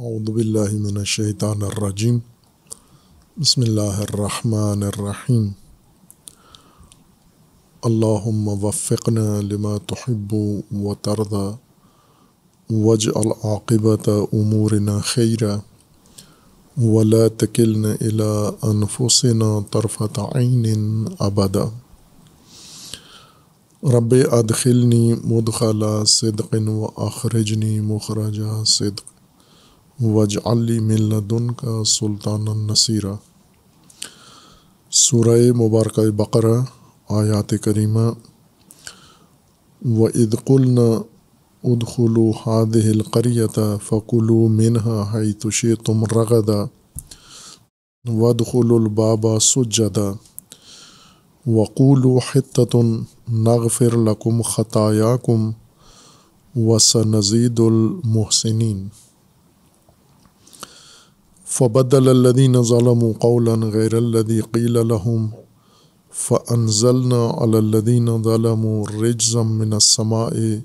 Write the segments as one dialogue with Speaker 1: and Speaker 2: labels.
Speaker 1: Euzubillahimineşşeytanirracim. Bismillahirrahmanirrahim. Allahümme vaffekna lima tuhibbu ve tarda. Vec'al akibete umurina khayra. Ve la tekilne ila anfusina tarfata aynin abada. रब अदखिलनी मुदखला सिदकिन व अखरजनी मुखरजा सिदक वजअली मिल्लदन का सुल्तान नसीरा सुर मुबारक बकर आयात करीमा व इदकुल्न उदखलु हादलकरीत फ़कुलु मिनहा हई तुशे तुम रगदा वदखलबाबा सुजदा वक़ुलु हततन नगफ़िर लकुम ख़तायाकुम वसनज़ीदुलमहसिन فبدل الذين ظلموا قولا غير الذي قيل لهم فأنزلنا على الذين ظلموا رجزا من السماء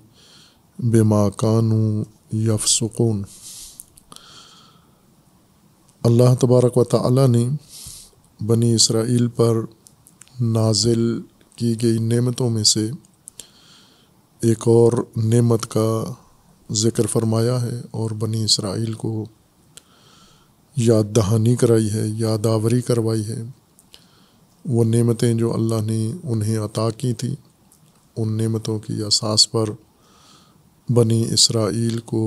Speaker 1: بما كانوا يفسقون अल्लाह तबारक व ताली ने बनी इसराइल पर नाजिल की गई नेमतों में से एक और नेमत का ज़िक्र फरमाया है और बनी इसराइल को याद दहानी कराई है यादावरी करवाई है वो नेमतें जो अल्लाह ने उन्हें अता की थी उन नेमतों की असास पर बनी इसराइल को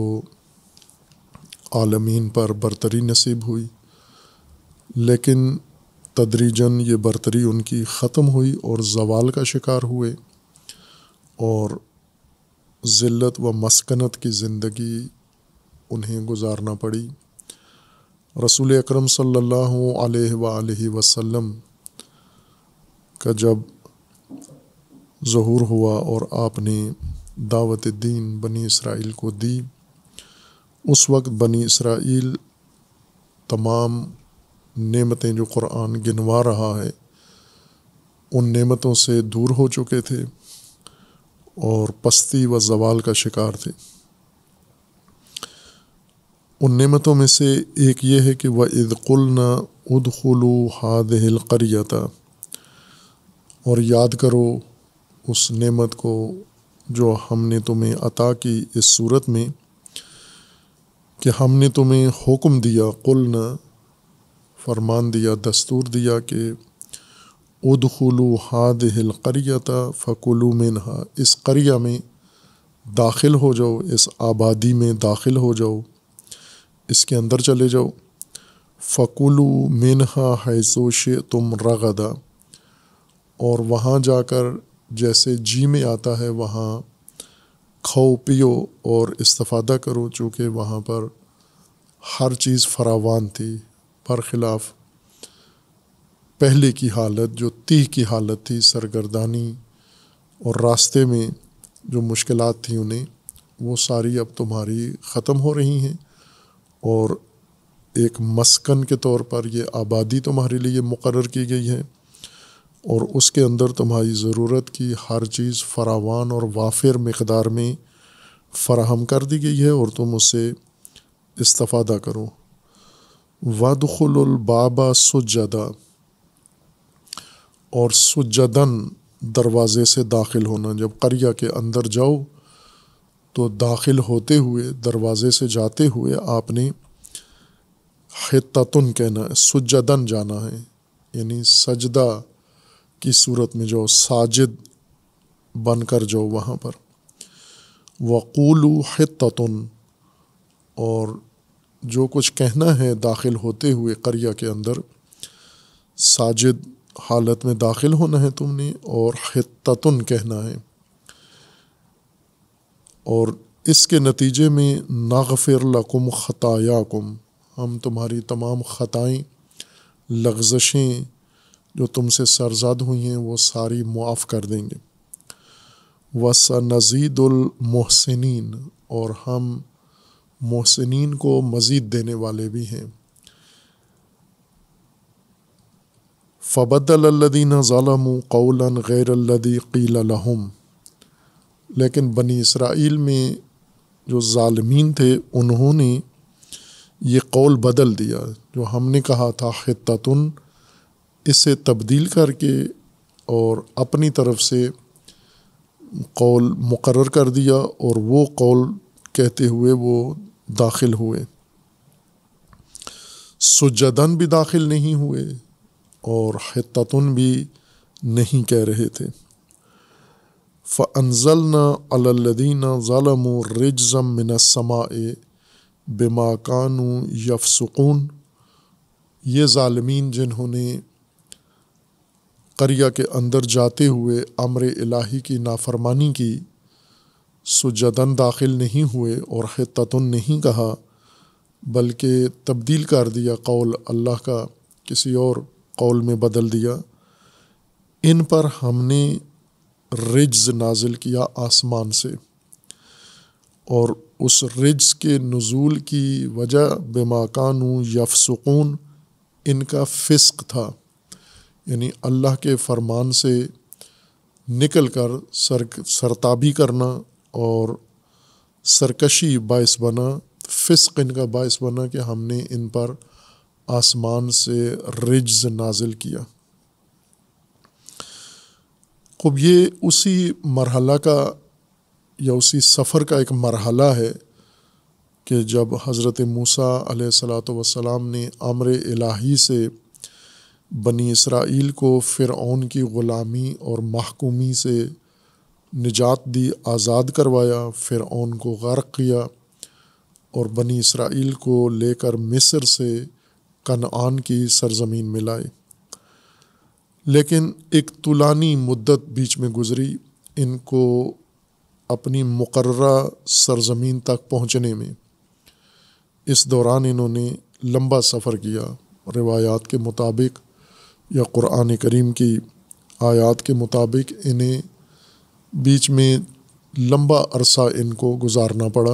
Speaker 1: आलमीन पर बरतरी नसीब हुई लेकिन तदरीजन ये बरतरी उनकी ख़त्म हुई और जवाल का शिकार हुए और ज़िल्त व मस्कनत की ज़िंदगी उन्हें गुजारना पड़ी रसूल अक्रम सम का जब जहूर हुआ और आपने दावत दीन बनी इसराइल को दी उस वक्त बनी इसराइल तमाम नमतें जो कुरान गिनवा रहा है उन नेमतों से दूर हो चुके थे और पस्ती व जवाल का शिकार थे उन नमतों में से एक ये है कि वह इदकुलना उदखलू हाद जाता और याद करो उस नमत को जो हमने तुम्हें अता की इस सूरत में कि हमने तुम्हें हुक्म दिया कुलना फरमान दिया दस्तूर दिया कि उद उदखलू हाद हिल कर जाता हिलकरियता में नहा इस करिया में दाखिल हो जाओ इस आबादी में दाखिल हो जाओ इसके अंदर चले जाओ फ़कुलु मिनहा हैसोश तुम रगदा और वहाँ जाकर जैसे जी में आता है वहाँ खाओ पियो और इस्तफ़ादा करो चूँकि वहाँ पर हर चीज़ फरावान थी पर ख़िलाफ़ पहले की हालत जो तीह की हालत थी सरगर्दानी और रास्ते में जो मुश्किलात थी उन्हें वो सारी अब तुम्हारी ख़त्म हो रही हैं और एक मस्कन के तौर पर ये आबादी तुम्हारे लिए मुकर की गई है और उसके अंदर तुम्हारी ज़रूरत की हर चीज़ फरावान और वाफिर मकदार में फराहम कर दी गई है और तुम उससे इस्ता करो वदखलबाबा सुजदा और सुजदन दरवाज़े से दाखिल होना जब करिया के अंदर जाओ तो दाखिल होते हुए दरवाज़े से जाते हुए आपने हततुन कहना है सुजदन जाना है यानी सजदा की सूरत में जाओ साजिद कर जाओ वहाँ पर वक़ूलू हततुन और जो कुछ कहना है दाखिल होते हुए करिया के अंदर साजिद हालत में दाखिल होना है तुमने और हततुन कहना है और इसके नतीजे में नागफ़िर लकुम ख़तायाकुम हम तुम्हारी तमाम ख़ताएँ लग्जशें जो तुमसे सरजद हुई हैं वो सारी मुआफ़ कर देंगे वस वसनज़ीदुलमहसिन और हम मोहसिन को मज़ीद देने वाले भी हैं फ़बदलदीन ालम कौलन गैरल्लदी क़ील लहम लेकिन बनी इसराइल में जो ालमीन थे उन्होंने ये कौल बदल दिया जो हमने कहा था खततन इसे तब्दील करके और अपनी तरफ से कौल मुकर कर दिया और वो कौल कहते हुए वो दाखिल हुए सुजदन भी दाखिल नहीं हुए और खततन भी नहीं कह रहे थे फ़नज़लना अल्लदीना ालम रजम मिनसमा बिमा कानू यफसकून ये ालमीन जिन्होंने करिया के अंदर जाते हुए अमर इलाही की नाफरमानी की सुजदन दाखिल नहीं हुए और ख़तन नहीं कहा बल्कि तब्दील कर दिया कौल अल्लाह का किसी और कौल में बदल दिया इन पर हमने रिज नाजिल किया आसमान से और उस रिज के नज़ूल की वजह बेमाकानू यफसकून इनका फ़िस्क था यानी अल्लाह के फरमान से निकल कर सर सरताबी करना और सरकशी बायस बना फ़िस्क इनका बायस बना कि हमने इन पर आसमान से रिज्ज़ नाजिल किया खूब ये उसी मरहला का या उसी सफ़र का एक मरहला है कि जब हज़रत मूसा सलाम ने आमर इलाही से बनी इसराइल को फिर ओन की ग़ुलामी और महकूमी से निजात दी आज़ाद करवाया फिर फ़िरौन को गर्क किया और बनी इसराइल को लेकर मिस्र से कन आन की सरजमीन में लेकिन एक तुलानी मुद्दत बीच में गुजरी इनको अपनी मुक़र सरजमीन तक पहुँचने में इस दौरान इन्होंने लम्बा सफ़र किया रिवायात के मुताबिक या क़ुरान करीम की आयात के मुताबिक इन्हें बीच में लम्बा अरसा इनको गुजारना पड़ा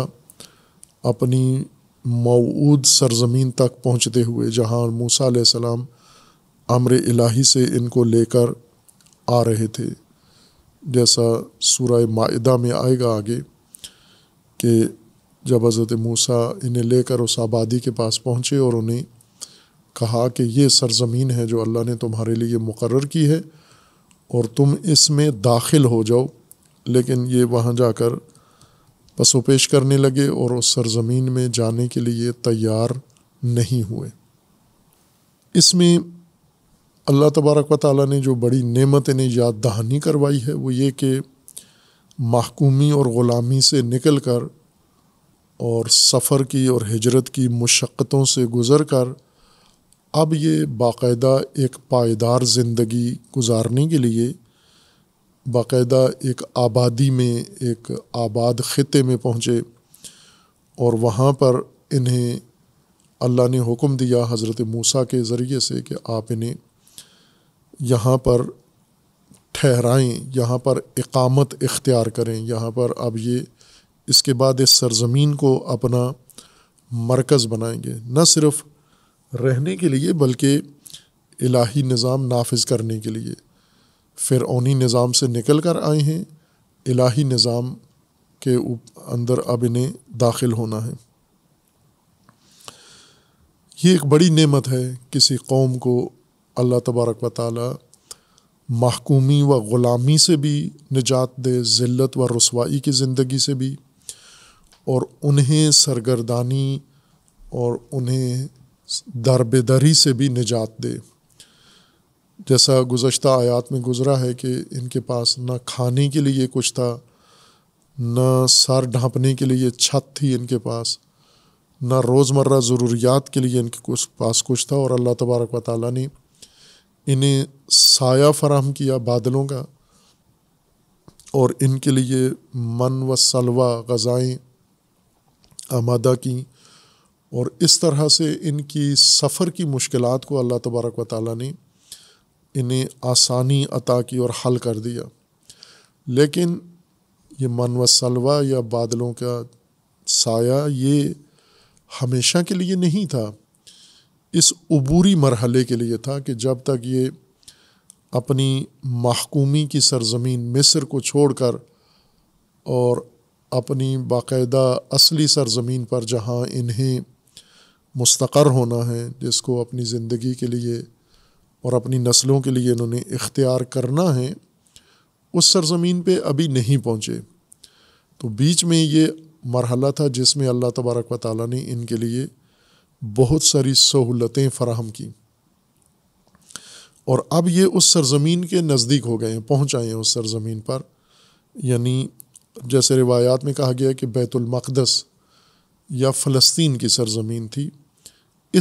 Speaker 1: अपनी मऊद सरजमीन तक पहुँचते हुए जहाँ मूसा सलाम अमर इलाही से इनको लेकर आ रहे थे जैसा सूरह माहा में आएगा आगे कि जब हज़रत मूसा इन्हें लेकर उस आबादी के पास पहुँचे और उन्हें कहा कि ये सरजमीन है जो अल्लाह ने तुम्हारे लिए मुकर की है और तुम इसमें दाखिल हो जाओ लेकिन ये वहाँ जाकर पसोपेश करने लगे और उस सरजमीन में जाने के लिए तैयार नहीं हुए इसमें अल्लाह तबारक व ताली ने जो बड़ी नमत इन्हें याद दहानी करवाई है वो ये कि महकूमी और ग़ुलामी से निकल कर और सफ़र की और हजरत की मशक्क़तों से गुज़र कर अब ये बाकायदा एक पायदार ज़िंदगी गुजारने के लिए बाकायदा एक आबादी में एक आबाद ख़त्े में पहुँचे और वहाँ पर इन्हें अल्लाह ने हुक्म दिया हज़रत मूसा के ज़रिए से कि आप इन्हें यहाँ पर ठहराएँ यहाँ पर इकामत इख्तियार करें यहाँ पर अब ये इसके बाद इस सरजमीन को अपना मरकज़ बनाएंगे न सिर्फ रहने के लिए बल्कि इलाही निज़ाम नाफिज करने के लिए फिर फ़िरौनी निज़ाम से निकल कर आए हैं इलाही निज़ाम के अंदर अब इन्हें दाखिल होना है ये एक बड़ी नेमत है किसी कौम को अल्लाह तबारक व ताली महकूमी व ग़ुलामी से भी निजात दे ज़िल्लत व रसवाई की ज़िंदगी से भी और उन्हें सरगर्दानी और उन्हें दरबेदरी से भी निजात दे जैसा गुज्त आयात में गुज़रा है कि इनके पास ना खाने के लिए कुछ था न सर ढाँपने के लिए छत थी इनके पास ना रोज़मर्रा ज़रूरियात के लिए इनके कुछ पास कुछ था और अल्लाह तबारक व ताली ने इन्हें साया फराहम किया बादलों का और इनके लिए मन व सलवा गज़ाएँ आमादा की और इस तरह से इनकी सफ़र की मुश्किल को अल्लाह तबारक व ताली ने इन्हें आसानी अता की और हल कर दिया लेकिन ये मन व सलवा या बादलों का साया ये हमेशा के लिए नहीं था इस अबूरी मरहले के लिए था कि जब तक ये अपनी महकूमी की सरजमीन मिस्र को छोड़ कर और अपनी बाकायदा असली सरजमीन पर जहाँ इन्हें मुस्तर होना है जिसको अपनी ज़िंदगी के लिए और अपनी नस्लों के लिए इन्होंने इख्तियार करना है उस सरजमीन पर अभी नहीं पहुँचे तो बीच में ये मरहला था जिसमें अल्लाह तबारक व ताली ने इनके लिए बहुत सारी सहूलतें फराहम की और अब ये उस सरजमीन के नज़दीक हो गए हैं पहुँच आए हैं उस सरजमीन पर यानी जैसे रिवायात में कहा गया कि बैतुलमक़दस या फ़लस्तीन की सरजमीन थी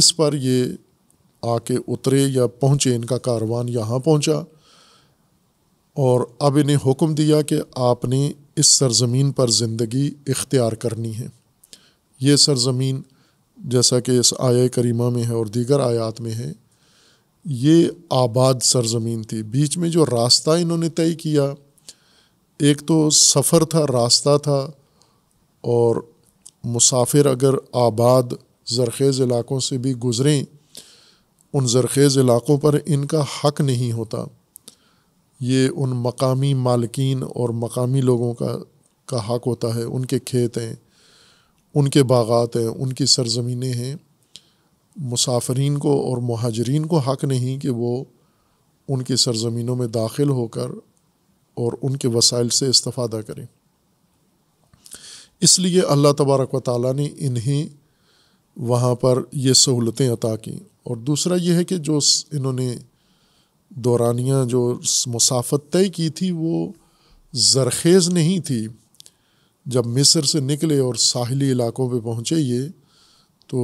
Speaker 1: इस पर ये आके उतरे या पहुँचे इनका कारवान यहाँ पहुँचा और अब इन्हें हुक्म दिया कि आपने इस सरजमीन पर ज़िंदगी इख्तियार करनी है ये सरजमीन जैसा कि इस आय करीमा में है और दीगर आयात में है ये आबाद सरजमीन थी बीच में जो रास्ता इन्होंने तय किया एक तो सफ़र था रास्ता था और मुसाफिर अगर आबाद ज़रखेज़ इलाक़ों से भी गुज़रें उन ज़रखेज़ इलाक़ों पर इनका हक नहीं होता ये उन मकामी मालकिन और मकामी लोगों का का हक होता है उनके खेत हैं उनके बागात हैं उनकी सरजमीने हैं मुसाफरीन को और महाजरीन को हक नहीं कि वो उनकी सरजमीनों में दाखिल होकर और उनके वसाइल से इस्ता करें इसलिए अल्लाह तबारक व ताली ने इन्हें वहाँ पर ये सहूलतें अता कि और दूसरा यह है कि जो इन्होंने दौरानिया जो मुसाफत तय की थी वो जरखेज़ नहीं थी जब मिस्र से निकले और साहली इलाकों पे पहुँचे ये तो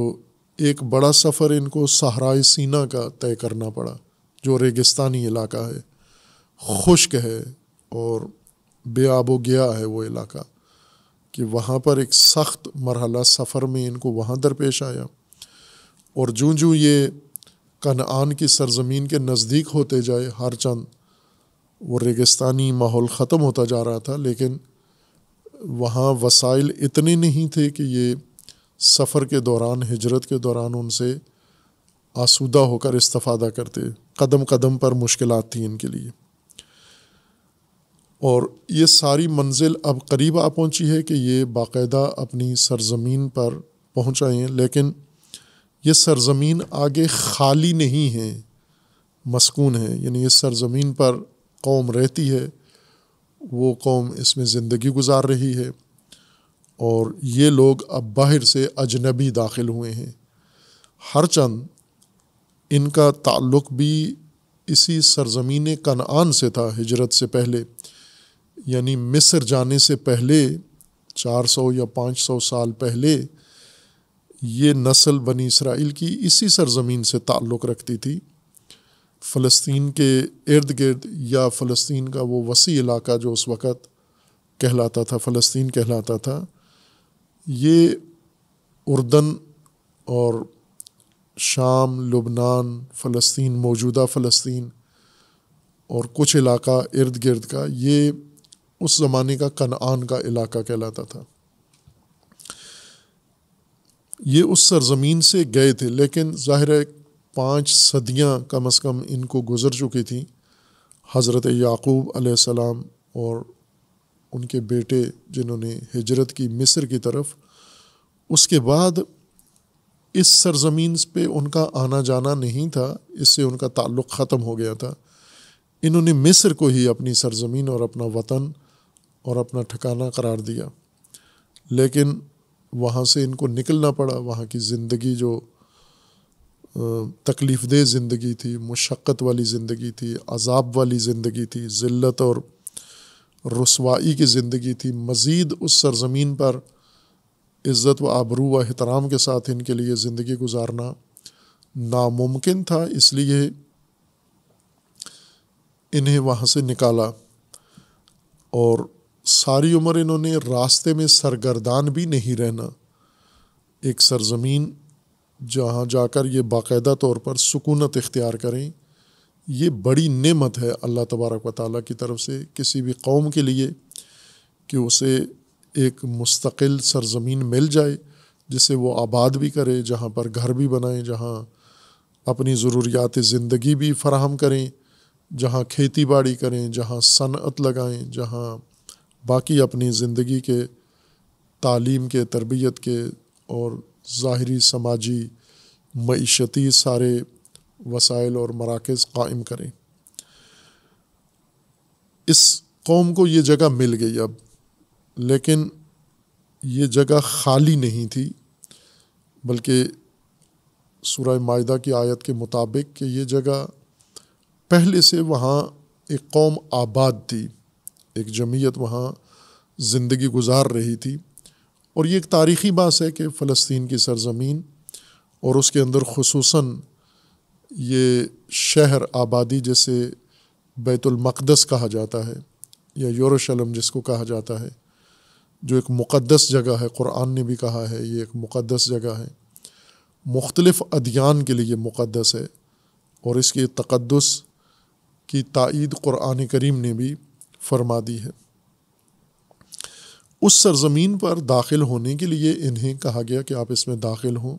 Speaker 1: एक बड़ा सफ़र इनको सहराए सीना का तय करना पड़ा जो रेगिस्तानी इलाका है खुश्क है और बेआबो गया है वो इलाका कि वहाँ पर एक सख्त मरहला सफ़र में इनको वहाँ दरपेश आया और जूँ जूँ ये कनान की सरजमीन के नज़दीक होते जाए हर चंद वो रेगिस्तानी माहौल ख़त्म होता जा रहा था लेकिन वहाँ वसाइल इतने नहीं थे कि ये सफ़र के दौरान हिजरत के दौरान उनसे आसूदा होकर इस्तफ़ादा करते कदम कदम पर मुश्किल थी इनके लिए और ये सारी मंजिल अब करीब आ पहुँची है कि ये बाकायदा अपनी सरजमीन पर पहुँच आए हैं लेकिन ये सरजमीन आगे खाली नहीं है मस्कून है यानी ये सरजमीन पर कौम रहती है वो कौम इसमें ज़िंदगी गुजार रही है और ये लोग अब बाहर से अजनबी दाखिल हुए हैं हर चंद इनका ताल्लुक भी इसी सरजमीन कनान से था हिजरत से पहले यानी मिस्र जाने से पहले 400 या 500 साल पहले ये नस्ल बनी इसराइल की इसी सरजमीन से ताल्लुक़ रखती थी फ़लस्तीन के इर्द गिर्द या फ़लस्तीन का वो वसी इलाका जो उस वक़्त कहलाता था फ़लस्तीन कहलाता था ये उर्दन और शाम लुबनान फ़लस्तीन मौजूदा फ़लस्तीन और कुछ इलाका इर्द गिर्द का ये उस ज़माने का कनान का इलाका कहलाता था ये उस सरजमीन से गए थे लेकिन ज़ाहिर है पाँच सदियाँ कम अज़ कम इनको गुज़र चुकी थी हज़रत याकूब अलैहिस्सलाम और उनके बेटे जिन्होंने हिजरत की मिस्र की तरफ उसके बाद इस सरजमीन पे उनका आना जाना नहीं था इससे उनका ताल्लुक़ ख़त्म हो गया था इन्होंने मिस्र को ही अपनी सरजमीन और अपना वतन और अपना ठिकाना करार दिया लेकिन वहाँ से इनको निकलना पड़ा वहाँ की ज़िंदगी जो तकलीफ़ ज़िंदगी थी मशक्क़त वाली ज़िंदगी थी अजाब वाली ज़िंदगी थी ज़िल्त और रसवाई की ज़िंदगी थी मज़ीद उस सरजमीन पर इज़्ज़त व आबरू व अहतराम के साथ इनके लिए ज़िंदगी गुजारना नामुमकिन था इसलिए इन्हें वहाँ से निकाला और सारी उम्र इन्होंने रास्ते में सरगर्दान भी नहीं रहना एक सरजमीन जहाँ जाकर ये बाकायदा तौर पर सुकूनत इख्तियार करें ये बड़ी नेमत है अल्लाह तबारक व ताली की तरफ से किसी भी कौम के लिए कि उसे एक मुस्तकिल सरजमीन मिल जाए जिसे वो आबाद भी करे जहाँ पर घर भी बनाए जहाँ अपनी ज़रूरियात ज़िंदगी भी फराहम करें जहाँ खेती बाड़ी करें जहाँ सनअत लगाएँ जहाँ बाकी अपनी ज़िंदगी के तालीम के तरबियत के और ज़ाहरी समाजी मीशती सारे वसाइल और मराकज़ कायम करें इस कौम को ये जगह मिल गई अब लेकिन ये जगह खाली नहीं थी बल्कि सूर्य माहा की आयत के मुताबिक कि ये जगह पहले से वहाँ एक कौम आबाद थी एक जमीयत वहाँ ज़िंदगी गुजार रही थी और ये एक तारीख़ी बात है कि फ़लस्तीन की सरज़मीन और उसके अंदर खसूस ये शहर आबादी जैसे बैतुलमक़दस कहा जाता है या यरूशलेम जिसको कहा जाता है जो एक मुक़दस जगह है क़ुरान ने भी कहा है ये एक मुक़दस जगह है मुख्तलफ़ अदियान के लिए मुक़दस है और इसके तकदस की तइद क़ुरान करीम ने भी फरमा दी है उस सरजमीन पर दाखिल होने के लिए इन्हें कहा गया कि आप इसमें दाखिल हों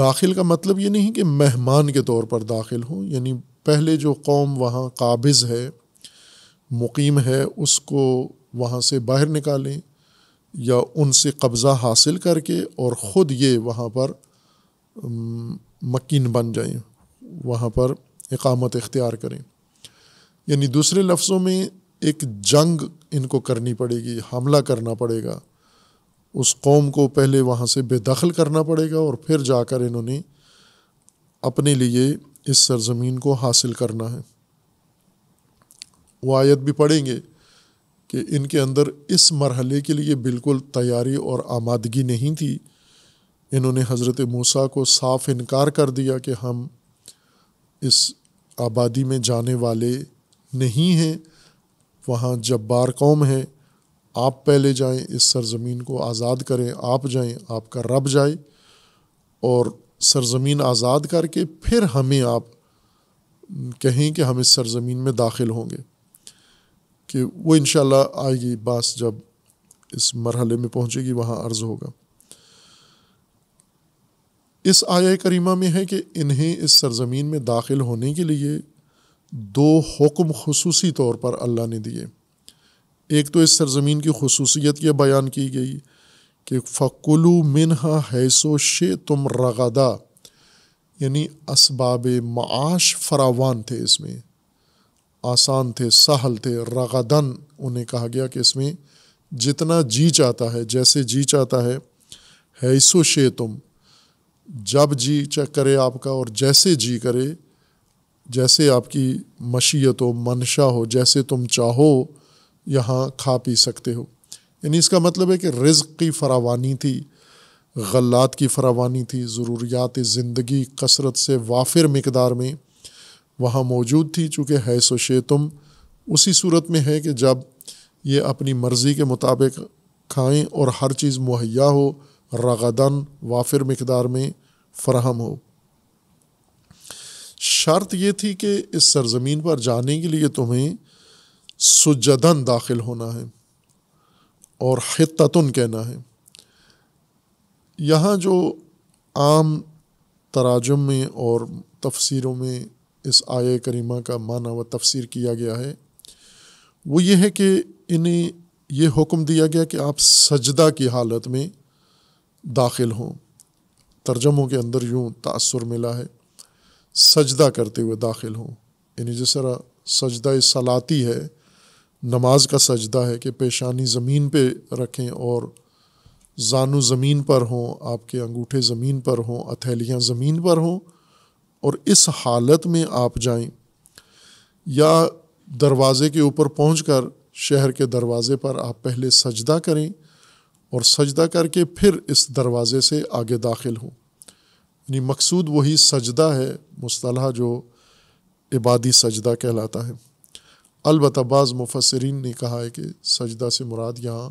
Speaker 1: दाखिल का मतलब ये नहीं कि मेहमान के तौर पर दाखिल हों यानी पहले जो कौम वहाँ काबिज़ है मुकीम है उसको वहाँ से बाहर निकालें या उनसे कब्ज़ा हासिल करके और ख़ुद ये वहाँ पर मकीन बन जाए वहाँ पर इकामत इख्तियार करें यानी दूसरे लफ्ज़ों में एक जंग इनको करनी पड़ेगी हमला करना पड़ेगा उस कौम को पहले वहाँ से बेदखल करना पड़ेगा और फिर जाकर इन्होंने अपने लिए इस सरजमीन को हासिल करना है वो आयत भी पढ़ेंगे कि इनके अंदर इस मरहले के लिए बिल्कुल तैयारी और आमादगी नहीं थी इन्होंने हज़रत मूसा को साफ इनकार कर दिया कि हम इस आबादी में जाने वाले नहीं हैं वहाँ जब बार कौम है आप पहले जाएं इस सरजमीन को आज़ाद करें आप जाएं आपका रब जाए और सरजमीन आज़ाद करके फिर हमें आप कहें कि हम इस सरजमीन में दाखिल होंगे कि वो इन आएगी बस जब इस मरहले में पहुँचेगी वहाँ अर्ज़ होगा इस आय करीमा में है कि इन्हें इस सरजमीन में दाखिल होने के लिए दो हुक्म खसूसी तौर पर अल्लाह ने दिए एक तो इस सरजमीन की खसूसियत यह बयान की गई कि फ़कुलु मिनहा हैसो शे तुम रगदा यानी असबाब माश फरावान थे इसमें आसान थे सहल थे रगदन उन्हें कहा गया कि इसमें जितना जी चाहता है जैसे जी चाहता है हैसो शे तुम जब जी चेक करे आपका और जैसे जी करे जैसे आपकी मशीयत हो मनशा हो जैसे तुम चाहो यहाँ खा पी सकते हो यानी इसका मतलब है कि रिज़ की फरावानी थी गल्लात की फरावानी थी ज़रूरियात ज़िंदगी कसरत से वाफिर मकदार में वहाँ मौजूद थी चूँकि है सो शे तुम उसी सूरत में है कि जब ये अपनी मर्ज़ी के मुताबिक खाएँ और हर चीज़ मुहैया हो रगदन वाफिर मकदार में फ़राहम हो शर्त ये थी कि इस सरजमीन पर जाने के लिए तुम्हें सुजदन दाखिल होना है और हततन कहना है यहाँ जो आम तराजम में और तफसीरों में इस आय करीमा का माना व तफसीर किया गया है वो ये है कि इन्हें यह हुक्म दिया गया कि आप सजदा की हालत में दाखिल हों तर्जमों के अंदर यूँ तासर मिला है सजदा करते हुए दाखिल हों यानी जिस तरह सजदा सलाती है नमाज का सजदा है कि पेशानी ज़मीन पे रखें और जानू ज़मीन पर हों आपके अंगूठे ज़मीन पर हों अथैलियाँ ज़मीन पर हों और इस हालत में आप जाएं या दरवाज़े के ऊपर पहुँच कर शहर के दरवाज़े पर आप पहले सजदा करें और सजदा करके फिर इस दरवाज़े से आगे दाखिल हों यानी मकसूद वही सजदा है मुसलह जो इबादी सजदा कहलाता है अलबत् बाज़ मुफसरीन ने कहा है कि सजदा से मुराद यहाँ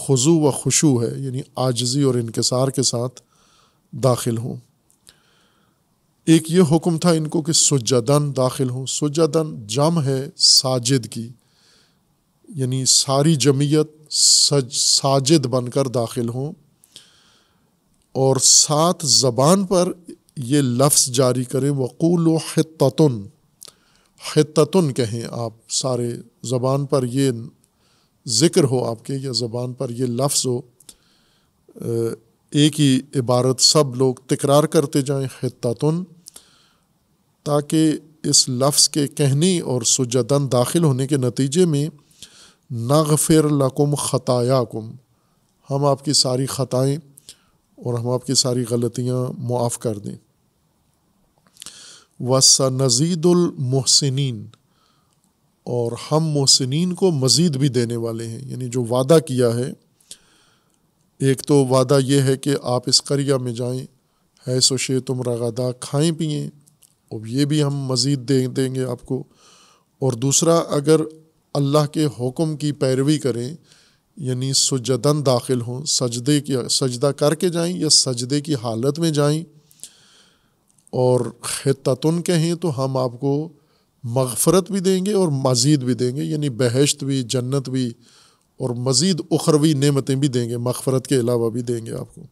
Speaker 1: खजू व खुशू है यानी आजजी और इनकसार के साथ दाखिल हों एक ये हुक्म था इनको कि सुजादन दाखिल हों सुजादन जम है साजिद की यानी सारी जमीयत सज साजिद बनकर दाखिल हों और साथ ज़बान पर ये लफ्ज़ जारी करें वक़ूल हततन हततन कहें आप सारे ज़बान पर ये ज़िक्र हो आपके या ज़बान पर यह लफ्ज़ हो एक ही इबारत सब लोग तकरार करते जाएं हततन ताकि इस लफ्ज़ के कहने और सुजदन दाखिल होने के नतीजे में नागफ़िर लकुम ख़तायाकुम हम आपकी सारी ख़ताएँ और हम आपकी सारी गलतियाँ मुआफ़ कर दें वसा नजीदुलमोहसिन और हम मोहसिन को मज़ीद भी देने वाले हैं यानी जो वादा किया है एक तो वादा ये है कि आप इस करिया में जाएं है सोशे तुम रगा खाएँ पिएं और ये भी हम मज़ीद दे देंगे आपको और दूसरा अगर अल्लाह के हुक्म की पैरवी करें यानी सुजदन दाखिल हों सजदे की सजदा करके जाएं या सजदे की हालत में जाएं और खतुन कहें तो हम आपको मगफरत भी देंगे और मज़ीद भी देंगे यानी बहशत भी जन्नत भी और मज़ीद उखरवी नमतें भी देंगे मगफरत के अलावा भी देंगे आपको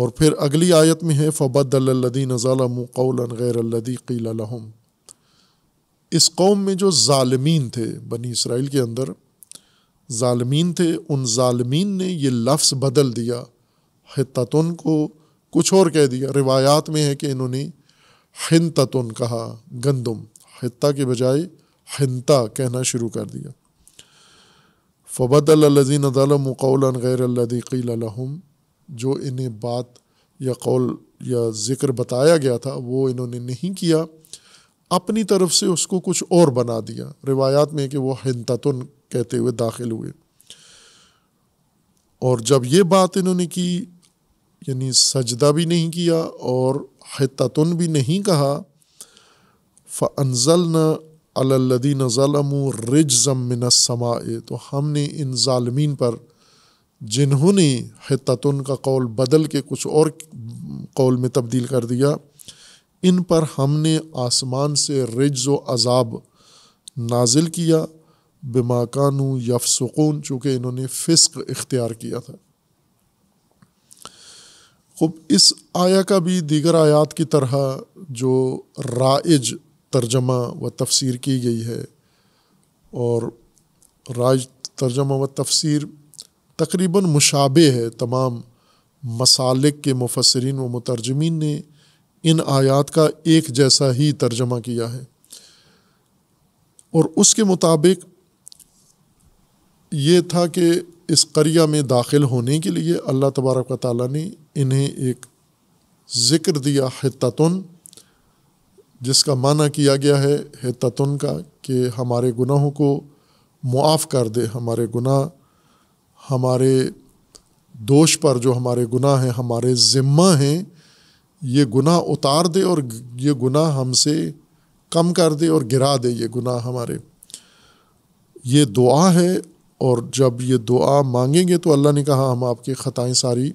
Speaker 1: और फिर अगली आयत में है फ़बदल्लदी नज़ालम कौला गैरल्लदी क़ीला इस कौम में जो ालमीन थे बनी इसराइल के अंदर ालमीन थे उन ालमीन ने यह लफ्स बदल दिया हततन को कुछ और कह दिया रिवायात में है कि इन्होंने हिंततन कहा गंदम हत्ता के बजाय हिंता कहना शुरू कर दिया फ़बदीन ज़लमक़ौला गैरदीक़ीम जो इन्हें बात या कौल या ज़िक्र बताया गया था वो इन्होंने नहीं किया अपनी तरफ से उसको कुछ और बना दिया रिवायात में कि वह हिंततन कहते हुए दाखिल हुए और जब ये बात इन्होंने की यानी सजदा भी नहीं किया और हततन भी नहीं कहा फ़नजल न अल्लदीन ज़लम रिजम समाए तो हमने इन ालमीन पर जिन्होंने हततन का कौल बदल के कुछ और कौल में तब्दील कर दिया इन पर हमने आसमान से रिज व अजाब नाजिल किया बिमा कानू यफसकून चूँकि इन्होंने फ़िस्क इख्तियार किया था खूब इस आया का भी दीगर आयात की तरह जो राइज तर्जमा व तफसीर की गई है और राज तर्जमा व तफसीर तकरीबन मुशाबे है तमाम मसालिक के मुफसरिन व मुतरजमीन ने इन आयात का एक जैसा ही तर्जमा किया है और उसके मुताबिक ये था कि इस करिया में दाखिल होने के लिए अल्लाह तबारक ताली ने इन्हें एक ज़िक्र दिया हततन जिसका माना किया गया है हततन का कि हमारे गुनाहों को मुआफ़ कर दे हमारे गुनाह हमारे दोष पर जो हमारे गुनाह हैं हमारे ज़िम्मा हैं ये गुनाह उतार दे और ये गुनाह हमसे कम कर दे और गिरा दे ये गुनाह हमारे ये दुआ है और जब ये दुआ मांगेंगे तो अल्लाह ने कहा हम आपकी ख़ताएँ सारी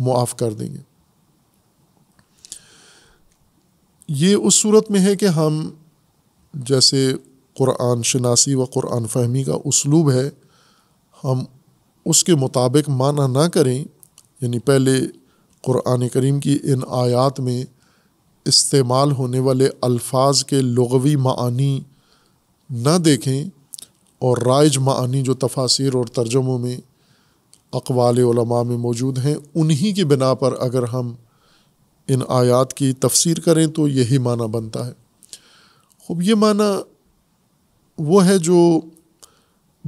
Speaker 1: मुआफ़ कर देंगे ये उस सूरत में है कि हम जैसे क़ुरान शनासी व क़ुरान फहमी का उसलूब है हम उसके मुताबिक माना ना करें यानी पहले क़ुरान करीम की इन आयात में इस्तेमाल होने वाले अल्फाज के लगवी मानी ना देखें और राइज मानी जो तफासिर और तर्जमों में अकवाल में मौजूद हैं उन्हीं की बिना पर अगर हम इन आयात की तफसीर करें तो यही माना बनता है खूब ये माना वो है जो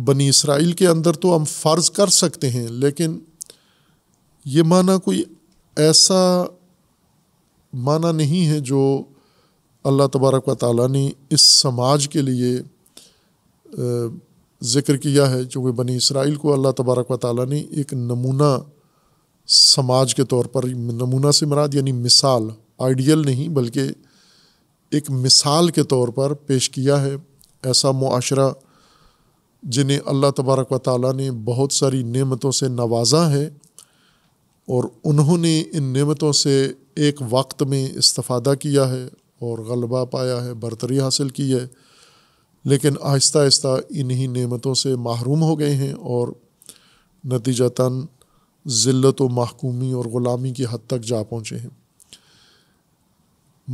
Speaker 1: बनी इसराइल के अंदर तो हम फ़र्ज़ कर सकते हैं लेकिन ये माना कोई ऐसा माना नहीं है जो अल्लाह तबारक व ताली ने इस समाज के लिए ज़िक्र किया है चूँकि बनी इसराइल को अल्लाह तबारक व ताली ने एक नमूना समाज के तौर पर नमूना से मराद यानी मिसाल आइडियल नहीं बल्कि एक मिसाल के तौर पर पेश किया है ऐसा माशरा जिन्हें अल्लाह तबारक व ताली ने बहुत सारी नमतों से नवाजा है और उन्होंने इन नमतों से एक वक्त में इस्ता किया है और गलबा पाया है बरतरी हासिल की है लेकिन आहिस्ता आहिस्ता इन्हीं नेमतों से महरूम हो गए हैं और नतीजतन ज़िल्त व महकूमी और ग़ुलामी की हद तक जा पहुँचे हैं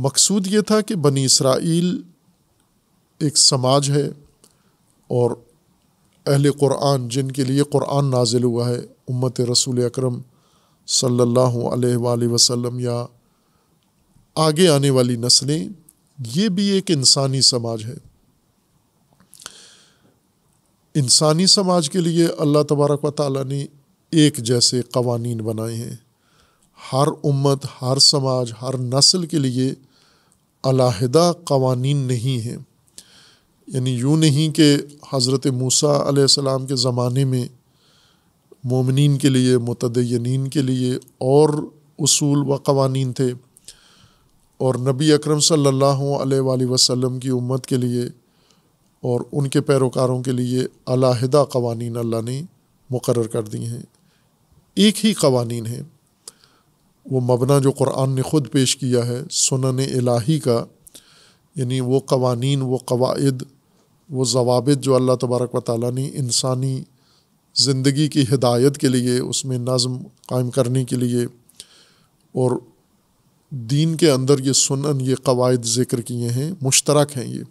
Speaker 1: मकसूद ये था कि बनी इसराइल एक समाज है और अहल क़ुरान जिनके लिए क़ुरान नाजिल हुआ है उम्मत रसूल अकरम सल्लल्लाहु अलैहि वसल्लम या आगे आने वाली नस्लें ये भी एक इंसानी समाज है इंसानी समाज के लिए अल्लाह तबारक व ताली ने एक जैसे कवानीन बनाए हैं हर उम्मत हर समाज हर नस्ल के लिए अलाहदा कवानीन नहीं हैं यानी यूँ नहीं कि हज़रत मूसा आसमाम के ज़माने में मोमिन के लिए मतदीन के लिए और असूल व कवानीन थे और नबी अक्रम सल्ला वसलम की उम्मत के लिए और उनके पैरोकारों के लिए अलाहदा कवानीन अल्लाह ने मुकर कर दिए हैं एक ही कवानीन है वो मबना जो कुरान ने ख़ुद पेश किया है सुनन इलाही का यानी वो कवानीन वो कवायद वो जवाब जो अल्लाह तबारक व ताली ने इंसानी ज़िंदगी की हिदायत के लिए उसमें नज़म कायम करने के लिए और दीन के अंदर ये सुनन ये कवायद ज़िक्र किए हैं मुश्तरक हैं ये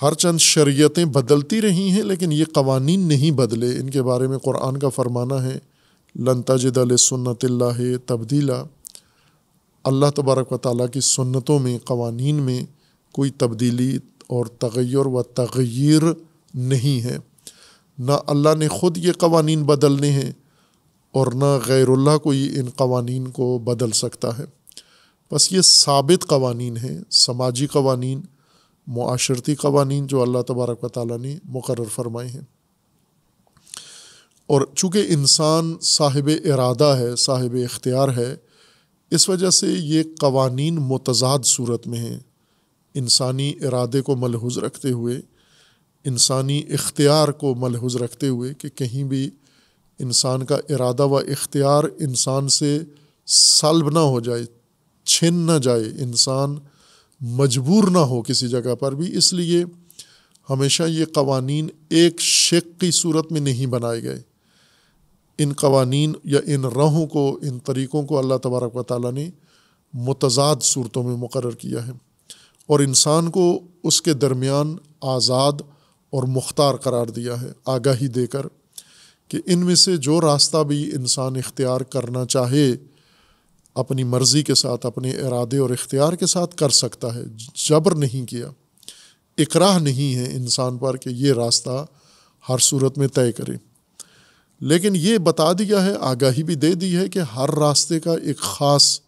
Speaker 1: हर चंद शरीयतें बदलती रही हैं लेकिन ये कवानीन नहीं बदले इनके बारे में कुरान का फरमाना है लन तजदल सुन्नत तब्दीला अल्लाह तबारक व ताली की सुन्नतों में कवानीन में कोई तब्दीली और तगैर व तगैर नहीं है ना अल्लाह ने ख़ुद ये कवानीन बदलने हैं और ना गैरुल्ला कोई इन कवानीन को बदल सकता है बस ये साबित कवानीन हैं समाजी कवानीन माशरती कवानी जो अल्लाह तबारक व ताली ने मुकर फरमाए हैं और चूँकि इंसान साहिब इरादा है साहिब इख्तियार है इस वजह से ये कवानी मतजाद सूरत में हैं इंसानी इरादे को मलहूज रखते हुए इंसानी इख्तियार को मलहूज रखते हुए कि कहीं भी इंसान का इरादा व इख्तियार इंसान से सल्ब ना हो जाए छिन ना जाए इंसान मजबूर ना हो किसी जगह पर भी इसलिए हमेशा ये कवानीन एक शेक की सूरत में नहीं बनाए गए इन कवानीन या इन राहों को इन तरीक़ों को अल्लाह तबारक व ताली ने मुतजाद सूरतों में मुकर किया है और इंसान को उसके दरमियान आज़ाद और मुख्तार करार दिया है आगाही देकर कि इनमें से जो रास्ता भी इंसान इख्तियार करना चाहे अपनी मर्ज़ी के साथ अपने इरादे और इख्तियार के साथ कर सकता है जबर नहीं किया इकराह नहीं है इंसान पर कि यह रास्ता हर सूरत में तय करें लेकिन ये बता दिया है आगाही भी दे दी है कि हर रास्ते का एक ख़ास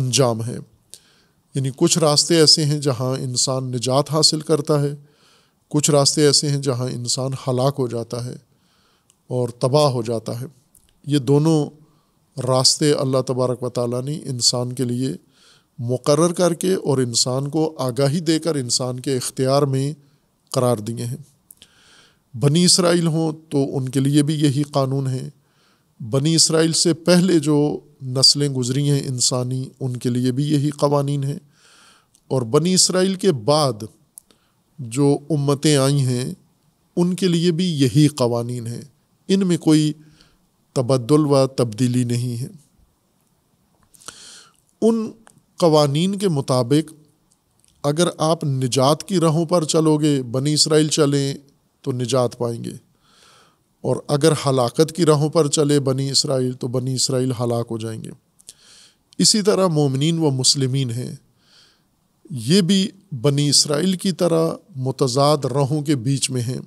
Speaker 1: अंजाम है यानी कुछ रास्ते ऐसे हैं जहाँ इंसान निजात हासिल करता है कुछ रास्ते ऐसे हैं जहाँ इंसान हलाक हो जाता है और तबाह हो जाता है ये दोनों रास्ते अल्लाह तबारक व ताली ने इंसान के लिए मुकर करके और इंसान को आगाही देकर इंसान के इख्तियार में करार दिए हैं बनी इसराइल हों तो उनके लिए भी यही कानून है बनी इसराइल से पहले जो नस्लें गुजरी हैं इंसानी उनके लिए भी यही कवानी हैं और बनी इसराइल के बाद जो उम्मतें आई हैं उनके लिए भी यही कवानी हैं इन में कोई तबदल व तब्दीली नहीं है उन कवानीन के मुताबिक अगर आप निजात की राहों पर चलोगे बनी इसराइल चलें तो निजात पाएंगे और अगर हलाकत की राहों पर चले बनी इसराइल तो बनी इसराइल हलाक हो जाएंगे इसी तरह मोमिन व मुसलिमीन हैं ये भी बनी इसराइल की तरह मुतजाद रहों के बीच में हैं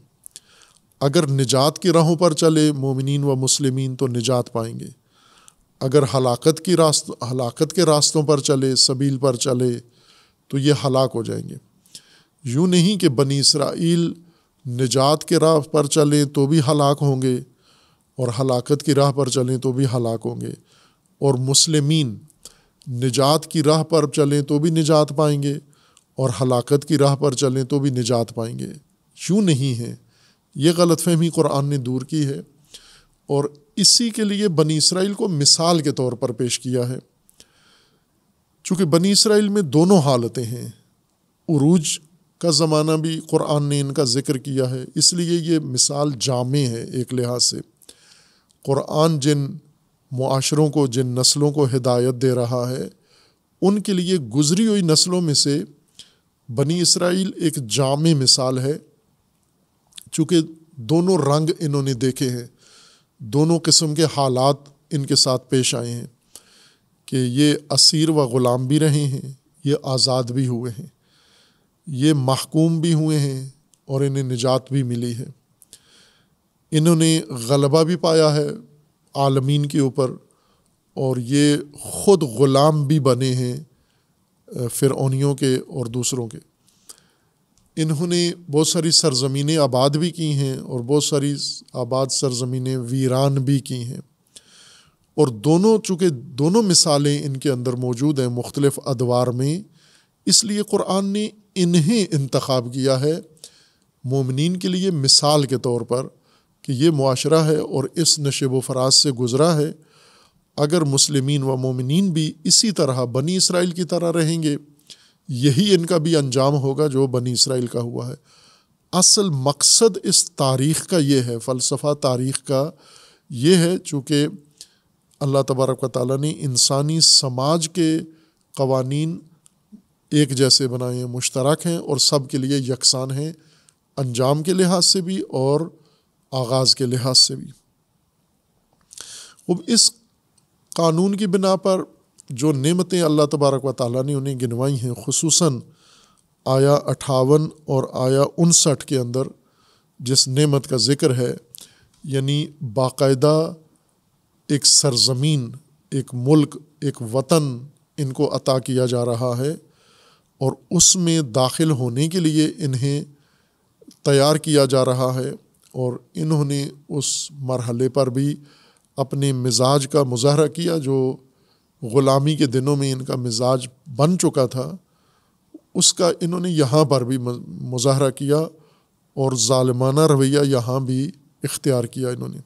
Speaker 1: अगर निजात की राहों पर चले मोमिन व मुस्लिम तो निजात पाएंगे अगर हलाकत की रास्त हलाकत के रास्तों पर चले सबील पर चले तो ये हलाक हो जाएंगे यूँ नहीं कि बनी इसराइल निजात के राह पर चलें तो भी हलाक होंगे और हलाकत की राह पर चलें तो भी हलाक होंगे और मुस्लिम निजात की राह पर चलें तो भी निजात पाएंगे और हलाकत की राह पर चलें तो भी निजात पाएंगे यूँ नहीं हैं ये गलत फहमी कुरान ने दूर की है और इसी के लिए बनी इसराइल को मिसाल के तौर पर पेश किया है चूँकि बनी इसराइल में दोनों हालतें हैं उरूज का ज़माना भी कुरान ने इनका ज़िक्र किया है इसलिए ये मिसाल जामे है एक लिहाज से कुरान जिन माशरों को जिन नस्लों को हिदायत दे रहा है उनके लिए गुज़री हुई नस्लों में से बनी इसराइल एक जाम मिसाल है चूँकि दोनों रंग इन्होंने देखे हैं दोनों किस्म के हालात इनके साथ पेश आए हैं कि ये असीर व ग़ुलाम भी रहे हैं ये आज़ाद भी हुए हैं ये महकूम भी हुए हैं और इन्हें निजात भी मिली है इन्होंने गलबा भी पाया है आलमीन के ऊपर और ये ख़ुद ग़ुलाम भी बने हैं फिरौनियों के और दूसरों के इन्होंने बहुत सारी सरजमीनें आबाद भी की हैं और बहुत सारी आबाद सरजमीनें वीरान भी की हैं और दोनों चूँकि दोनों मिसालें इनके अंदर मौजूद हैं मुख्तलिफ़ अदवार में इसलिए क़ुरान ने इन्हें इंतखब किया है मोमिन के लिए मिसाल के तौर पर कि ये माशरा है और इस नशब फराज से गुज़रा है अगर मुसलमिन व मोमिन भी इसी तरह बनी इसराइल की तरह रहेंगे यही इनका भी अंजाम होगा जो बनी इसराइल का हुआ है असल मकसद इस तारीख़ का ये है फ़लसफ़ा तारीख़ का ये है चूँकि अल्लाह तबारक ताली ने इंसानी समाज के कवानीन एक जैसे बनाए हैं मुश्तरक हैं और सब के लिए यकसान हैं अंजाम के लिहाज से भी और आगाज़ के लिहाज से भी अब इस कानून की बिना पर जो नमतें अल्लाह तबारक व ताली ने उन्हें गिनवाई हैं खसूस आया अठावन और आया उनसठ के अंदर जिस नेमत का ज़िक्र है यानी बाकायदा एक सरजमीन एक मुल्क एक वतन इनको अता किया जा रहा है और उसमें दाखिल होने के लिए इन्हें तैयार किया जा रहा है और इन्होंने उस मरहले पर भी अपने मिजाज का मुजाहरा किया जो ग़ुलामी के दिनों में इनका मिजाज बन चुका था उसका इन्होंने यहाँ पर भी मुजाहरा किया और ालमाना रवैया यहाँ भी इख्तियार किया इन्होंने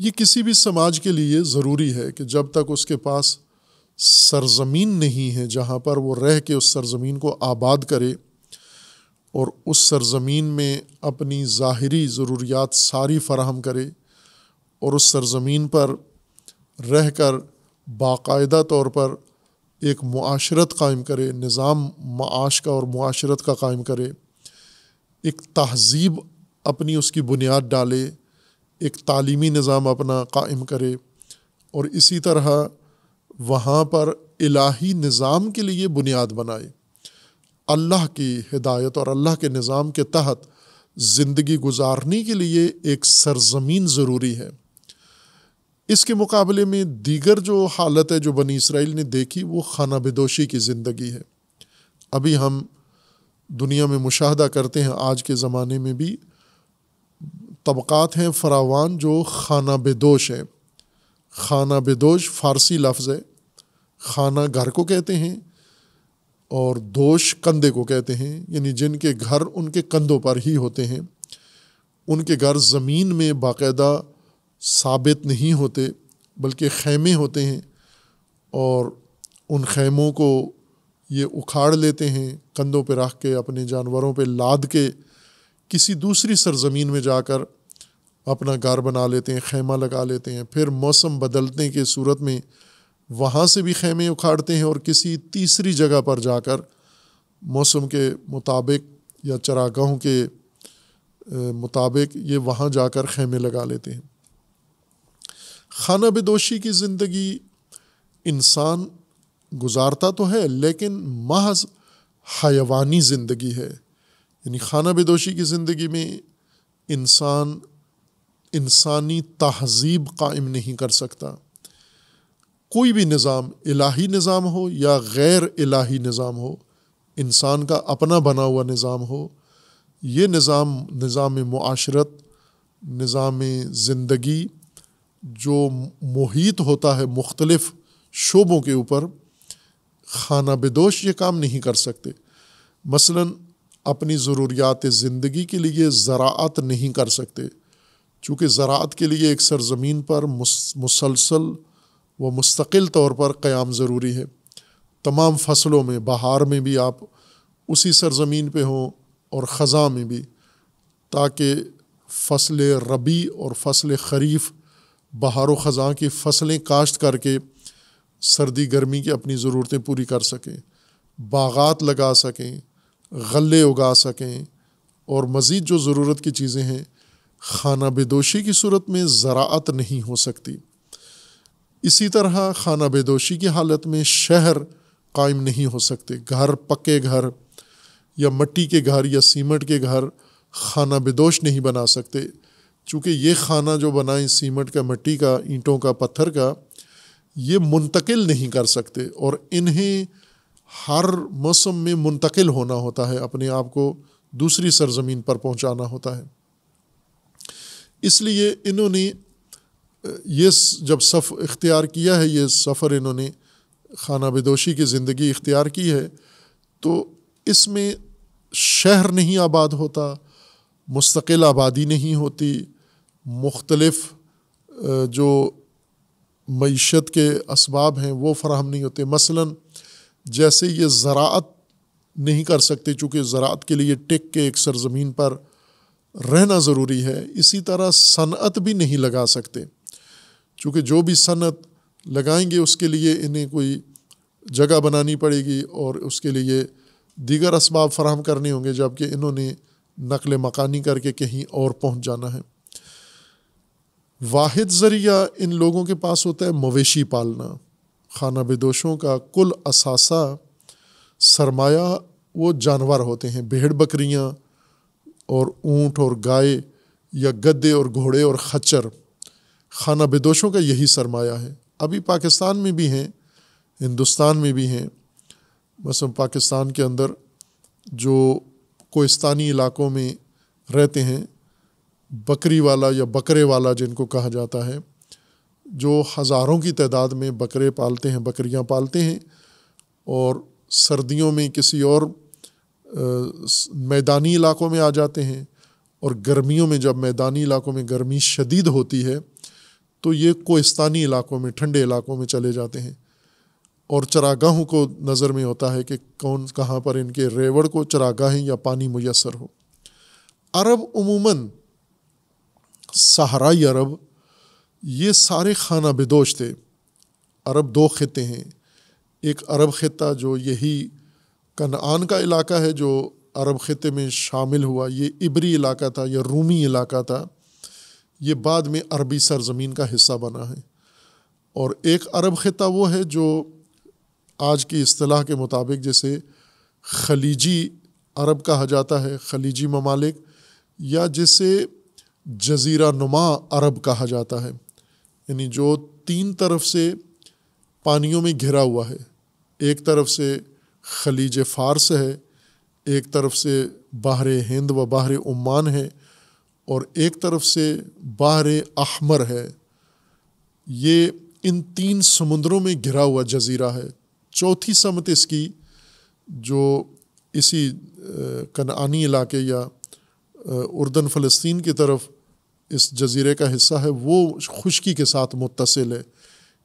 Speaker 1: ये किसी भी समाज के लिए ज़रूरी है कि जब तक उसके पास सरजमीन नहीं है जहाँ पर वो रह के उस सरजमीन को आबाद करे और उस सरजमीन में अपनी ज़ाहरी ज़रूरियात सारी फराहम करे और उस सरजमीन पर रह कर बाकायदा तौर पर एक माशरत कायम करे निज़ाम माश का और माशरत का कायम करे एक तहज़ीब अपनी उसकी बुनियाद डाले एक तालीमी निज़ाम अपना कायम करे और इसी तरह वहाँ पर इलाही निज़ाम के लिए बुनियाद बनाए अल्लाह की हिदायत और अल्लाह के निज़ाम के तहत ज़िंदगी गुजारने के लिए एक सरजमीन ज़रूरी है इसके मुकाबले में दीगर जो हालत है जो बनी इसराइल ने देखी वो खाना बेदोशी की ज़िंदगी है अभी हम दुनिया में मुशाह करते हैं आज के ज़माने में भी तबक़ात हैं फरावान जो खाना बेदोश है खाना बेदोश फ़ारसी लफ्ज़ है खाना घर को कहते हैं और दोष कंधे को कहते हैं यानी जिनके घर उनके कंधों पर ही होते हैं उनके घर ज़मीन में बाकायदा साबित नहीं होते बल्कि खैमे होते हैं और उन खैमों को ये उखाड़ लेते हैं कंधों पर रख के अपने जानवरों पर लाद के किसी दूसरी सरजमीन में जाकर अपना घर बना लेते हैं खैमा लगा लेते हैं फिर मौसम बदलने के सूरत में वहाँ से भी खैमे उखाड़ते हैं और किसी तीसरी जगह पर जाकर मौसम के मुताबिक या चरागाहों के मुताबिक ये वहाँ जाकर खैमे लगा लेते हैं खाना बेदोशी की ज़िंदगी इंसान गुजारता तो है लेकिन महज हयवानी ज़िंदगी है यानी खाना बेदोशी की ज़िंदगी में इंसान इंसानी तहजीब कायम नहीं कर सकता कोई भी निज़ाम इलाही निज़ाम हो या गैर इलाही निज़ाम हो इंसान का अपना बना हुआ निज़ाम हो ये निज़ाम निज़ाम माशरत निज़ाम ज़िंदगी जो मोहित होता है मुख्तलफ़ शोबों के ऊपर खाना बेदोश ये काम नहीं कर सकते मसलन अपनी ज़रूरियात ज़िंदगी के लिए ज़रात नहीं कर सकते चूँकि ज़रात के लिए एक सरज़मीन पर मुसलसल व मुस्तकिल तौर पर क़्याम ज़रूरी है तमाम फसलों में बहार में भी आप उसी सरज़मीन पर हों और ख़ज़ा में भी ताकि फसल रबी और फसल खरीफ़ बहारो ख़ज़ा की फसलें काश्त करके सर्दी गर्मी की अपनी ज़रूरतें पूरी कर सकें बागात लगा सकें गले उगा सकें और मज़ीद जो ज़रूरत की चीज़ें हैं खाना बेदोशी की सूरत में ज़रात नहीं हो सकती इसी तरह खाना बेदोशी की हालत में शहर कायम नहीं हो सकते घर पक्के घर या मट्टी के घर या सीमेंट के घर खाना बेदोश नहीं बना सकते चूँकि ये खाना जो बनाए सीमेंट का मिट्टी का ईंटों का पत्थर का ये मुंतकिल नहीं कर सकते और इन्हें हर मौसम में मुंतकिल होना होता है अपने आप को दूसरी सरजमीन पर पहुँचाना होता है इसलिए इन्होंने ये जब सफ़ इख्तियार किया है ये सफ़र इन्होंने खाना बेदोशी की ज़िंदगी इख्तियार की है तो इसमें शहर नहीं आबाद होता मुस्तकिल आबादी नहीं होती मुख्तलफ़ जो मीशत के इसबाब हैं वो फराहम नहीं होते मसला जैसे ये ज़रात नहीं कर सकते चूँकि ज़रात के लिए टिक के एक सरज़मीन पर रहना ज़रूरी है इसी तरह सनत भी नहीं लगा सकते चूँकि जो भी सनत लगाएंगे उसके लिए इन्हें कोई जगह बनानी पड़ेगी और उसके लिए दीगर इसबाब फराहम करने होंगे जबकि इन्होंने नकल मकानी करके कहीं और पहुँच जाना है वाद ज़रिया इन लोगों के पास होता है मवेशी पालना खाना बेदोशों का कुल असासा सरमाया वो जानवर होते हैं भेड़ बकरियाँ और ऊँट और गाय या गद्दे और घोड़े और खच्चर खाना बेदोशों का यही सरमाया है अभी पाकिस्तान में भी हैं हिंदुस्तान में भी हैं मसलन पाकिस्तान के अंदर जो कोस्तानी इलाकों में रहते हैं बकरी वाला या बकरे वाला जिनको कहा जाता है जो हज़ारों की तादाद में बकरे पालते हैं बकरियां पालते हैं और सर्दियों में किसी और आ, मैदानी इलाकों में आ जाते हैं और गर्मियों में जब मैदानी इलाकों में गर्मी शदीद होती है तो ये कोस्तानी इलाकों में ठंडे इलाकों में चले जाते हैं और चरागाहों को नज़र में होता है कि कौन कहाँ पर इनके रेवड़ को चरागाहें या पानी मुयसर हो अरब उमूमन सहराई अरब ये सारे खाना बेदोश थे अरब दो खिते हैं एक अरब खिता जो यही कनान का इलाका है जो अरब खिते में शामिल हुआ ये इबरी इलाका था या रूमी इलाका था ये बाद में अरबी सरजमीन का हिस्सा बना है और एक अरब खिता वो है जो आज की असलाह के मुताबिक जैसे खलीजी अरब कहा जाता है खलीजी ममालिक या जिसे जजीरा नुमा अरब कहा जाता है यानी जो तीन तरफ से पानियों में घिरा हुआ है एक तरफ से खलीज फ़ारस है एक तरफ से बाहर हिंद व बाहर उमान है और एक तरफ से बाहर अहमर है ये इन तीन समुद्रों में घिरा हुआ जजीरा है चौथी समत इसकी जो इसी कनानी इलाके या उर्दन फ़लस्तीन की तरफ इस जजीरे का हिस्सा है वो खुशकी के साथ मुतसिल है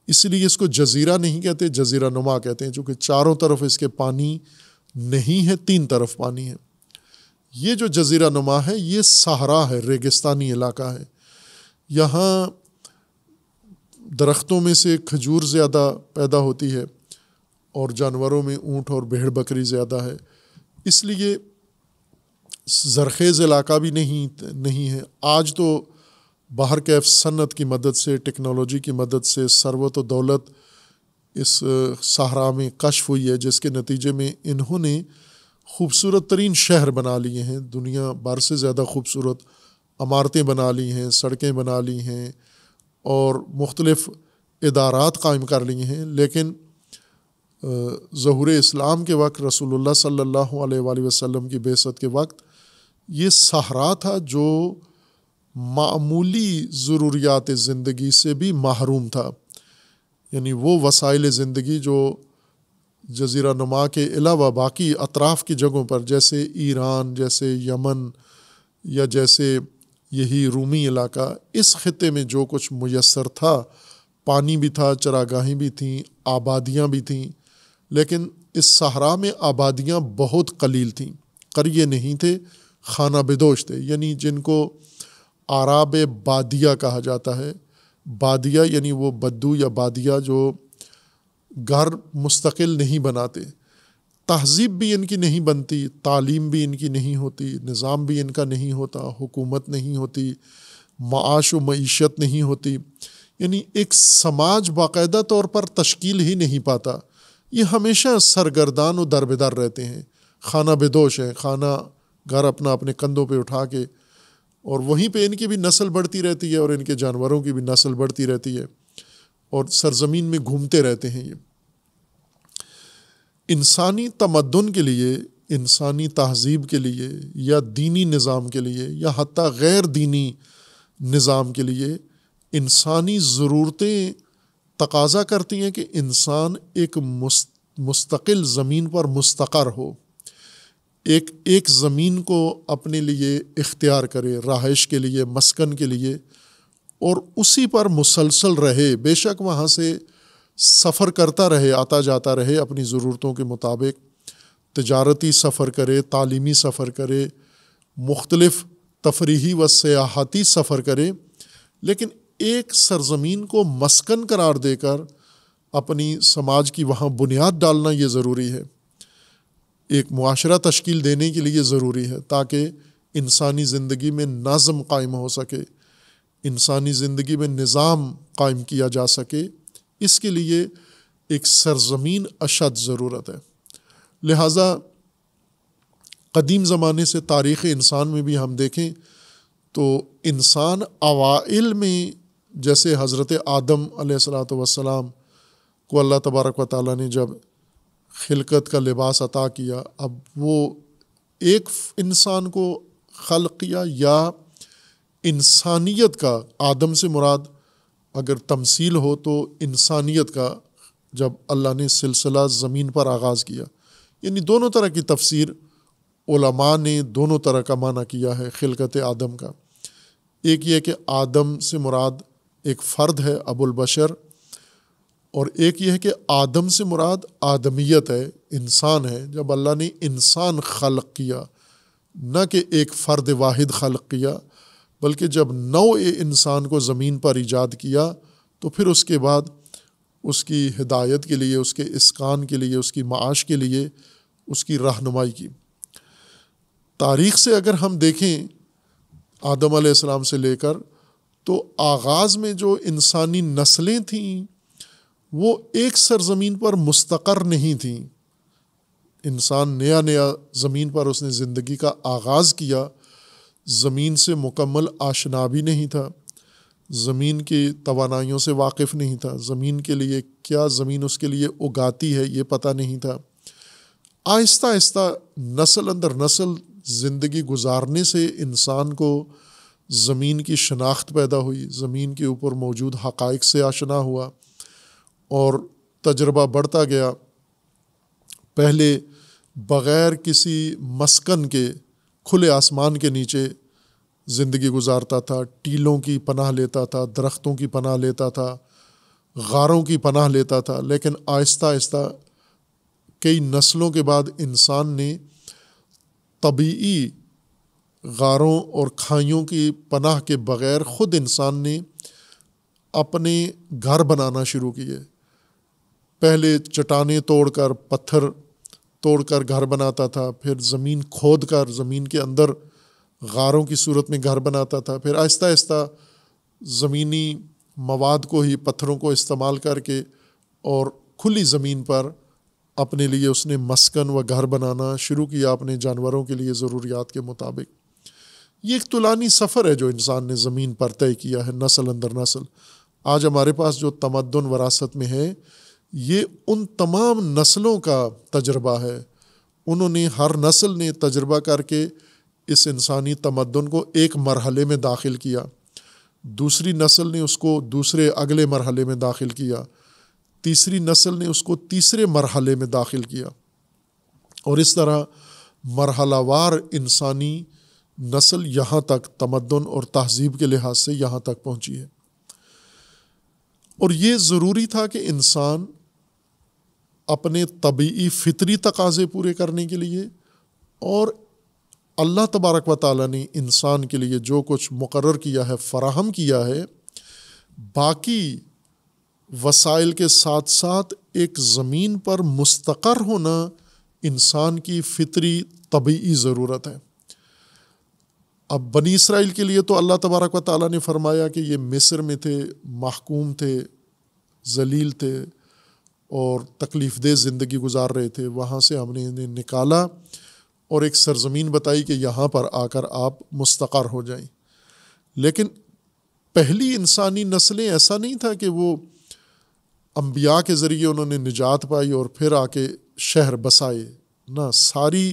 Speaker 1: इसलिए इसको जजीरा नहीं कहते जजीरा नुमा कहते हैं चूँकि चारों तरफ इसके पानी नहीं है तीन तरफ पानी है ये जो जजीरा नुमा है ये सहारा है रेगिस्तानी इलाका है यहाँ दरख्तों में से खजूर ज़्यादा पैदा होती है और जानवरों में ऊँट और भेड़ बकरी ज़्यादा है इसलिए जरखेज़ इलाका भी नहीं नहीं है आज तो बाहर के सन्नत की मदद से टेक्नोलॉजी की मदद से सरवत दौलत इस सहारा में कश हुई है जिसके नतीजे में इन्होंने खूबसूरत तरीन शहर बना लिए हैं दुनिया भर से ज़्यादा खूबसूरत अमारतें बना ली हैं सड़कें बना ली हैं और मुख्तलफ़ इदारात कायम कर लिए हैं लेकिन जहूर इस्लाम के वक्त रसूलुल्लाह सल्लल्लाहु अलैहि वसल्लम की बेसत के वक्त ये सहरा था जो मामूली ज़रूरियात ज़िंदगी से भी महरूम था यानी वो वसाइल ज़िंदगी जो जजीरा नुमा के अलावा बाकी अतराफ़ की जगहों पर जैसे ईरान जैसे यमन या जैसे यही रूमी इलाका इस ख़त्े में जो कुछ मैसर था पानी भी था चरागाहें भी थीं आबादियाँ भी थीं लेकिन इस सहरा में आबादियाँ बहुत कलील थीं करिए नहीं थे खाना बेदोश थे यानी जिनको आराब बादिया कहा जाता है बादिया यानी वो बद्दू या बादिया जो घर मुस्तकिल नहीं बनाते तहजीब भी इनकी नहीं बनती तालीम भी इनकी नहीं होती निज़ाम भी इनका नहीं होता हुकूमत नहीं होती माश व मीशत नहीं होती यानी एक समाज बाकायदा तौर पर तश्कील ही नहीं पाता ये हमेशा सरगर्दान और दरबेदार रहते हैं खाना बेदोश है खाना घर अपना अपने कंधों पे उठा के और वहीं पे इनकी भी नस्ल बढ़ती रहती है और इनके जानवरों की भी नस्ल बढ़ती रहती है और सरजमीन में घूमते रहते हैं ये इंसानी तमदन के लिए इंसानी तहजीब के लिए या दीनी निज़ाम के लिए या हती गैर दीनी निज़ाम के लिए इंसानी ज़रूरतें तकाजा करती हैं कि इंसान एक मुस्तकिल ज़मीन पर मुस्तकर हो एक एक ज़मीन को अपने लिए इख्तियार करे रहाइश के लिए मस्कन के लिए और उसी पर मुसलसल रहे बेशक वहाँ से सफ़र करता रहे आता जाता रहे अपनी ज़रूरतों के मुताबिक तजारती सफ़र करे तालीमी सफ़र करे मुख्तलफ़ तफरीही व सयाहती सफ़र करे लेकिन एक सरजमीन को मस्कन करार देकर अपनी समाज की वहाँ बुनियाद डालना ये ज़रूरी है एक मुआशरा तश्कील देने के लिए ज़रूरी है ताकि इंसानी ज़िंदगी में नज़म कायम हो सके इंसानी ज़िंदगी में निज़ाम कायम किया जा सके इसके लिए एक सरजमीन अशद ज़रूरत है लिहाजा कदीम ज़माने से तारीख़ इंसान में भी हम देखें तो इंसान अवाइल में जैसे हज़रत आदम सलाम को अल्लाह तबारक व ताली ने जब खिलकत का लिबास अता किया अब वो एक इंसान को खल किया या इंसानियत का आदम से मुराद अगर तमसील हो तो इंसानियत का जब अल्लाह ने सिलसिला ज़मीन पर आगाज़ किया यानी दोनों तरह की तफसीर उलमा ने दोनों तरह का माना किया है खिलकत आदम का एक ये कि आदम से मुराद एक फ़र्द है अबुल बशर और एक ये है कि आदम से मुराद आदमियत है इंसान है जब अल्लाह ने इंसान खल किया न कि एक फ़र्द वाहिद खल किया बल्कि जब नौ इंसान को ज़मीन पर ईजाद किया तो फिर उसके बाद उसकी हिदायत के लिए उसके इस्कान के लिए उसकी माश के लिए उसकी रहनुमाई की तारीख़ से अगर हम देखें आदम आलाम से लेकर तो आगाज़ में जो इंसानी नस्लें थीं वो एक सर ज़मीन पर मुस्तकर नहीं थीं इंसान नया नया ज़मीन पर उसने ज़िंदगी का आगाज़ किया ज़मीन से मुकम्मल आशना भी नहीं था ज़मीन की तोानाइयों से वाकिफ़ नहीं था ज़मीन के लिए क्या ज़मीन उसके लिए उगाती है ये पता नहीं था आहिस्ता आहिस्ता नस्ल अंदर नस्ल ज़िंदगी गुजारने से इंसान को ज़मीन की शनाख्त पैदा हुई ज़मीन के ऊपर मौजूद हक़ से आशना हुआ और तजर्बा बढ़ता गया पहले बग़ैर किसी मस्कन के खुले आसमान के नीचे ज़िंदगी गुजारता था टीलों की पनाह लेता था दरख्तों की पनाह लेता था गारों की पनाह लेता था लेकिन आहिस्ता आहिस्ता कई नस्लों के बाद इंसान ने तबीई गारों और खाइयों की पनाह के बग़ैर ख़ुद इंसान ने अपने घर बनाना शुरू किए पहले चट्टाने तोड़कर पत्थर तोड़कर घर बनाता था फिर ज़मीन खोद कर ज़मीन के अंदर गारों की सूरत में घर बनाता था फिर आहिस्ता आहिस्ता ज़मीनी मवाद को ही पत्थरों को इस्तेमाल करके और खुली ज़मीन पर अपने लिए उसने मस्कन व घर बनाना शुरू किया अपने जानवरों के लिए ज़रूरियात के मुताबिक ये एक तुलानी सफ़र है जो इंसान ने ज़मीन पर तय किया है नसल अंदर नसल आज हमारे पास जो तमदन वरासत में है ये उन तमाम नस्लों का तजर्बा है उन्होंने हर नस्ल ने तजर्बा करके इस इंसानी तमदन को एक मरहले में दाखिल किया दूसरी नस्ल ने उसको दूसरे अगले मरहले में दाखिल किया तीसरी नस्ल ने उसको तीसरे मरहले में दाखिल किया और इस तरह मरहलावार इंसानी नस्ल यहाँ तक तमदन और तहजीब के लिहाज से यहाँ तक पहुँची है और ये ज़रूरी था कि इंसान अपने तबी फितरी तकाजे पूरे करने के लिए और अल्लाह तबारक व ताली ने इंसान के लिए जो कुछ मुकर किया है फ़राहम किया है बाकी वसाइल के साथ साथ एक ज़मीन पर मुस्तर होना इंसान की फितरी तबी ज़रूरत है अब बनी इसराइल के लिए तो अल्लाह तबारक व ताली ने फरमाया कि ये मिस्र में थे महकूम थे जलील थे और तकलीफ़ दह ज़िंदगी गुजार रहे थे वहाँ से हमने इन्हें निकाला और एक सरजमीन बताई कि यहाँ पर आकर आप मुस्तक़र हो जाएं लेकिन पहली इंसानी नस्लें ऐसा नहीं था कि वो अम्बिया के ज़रिए उन्होंने निजात पाई और फिर आके शहर बसाए ना सारी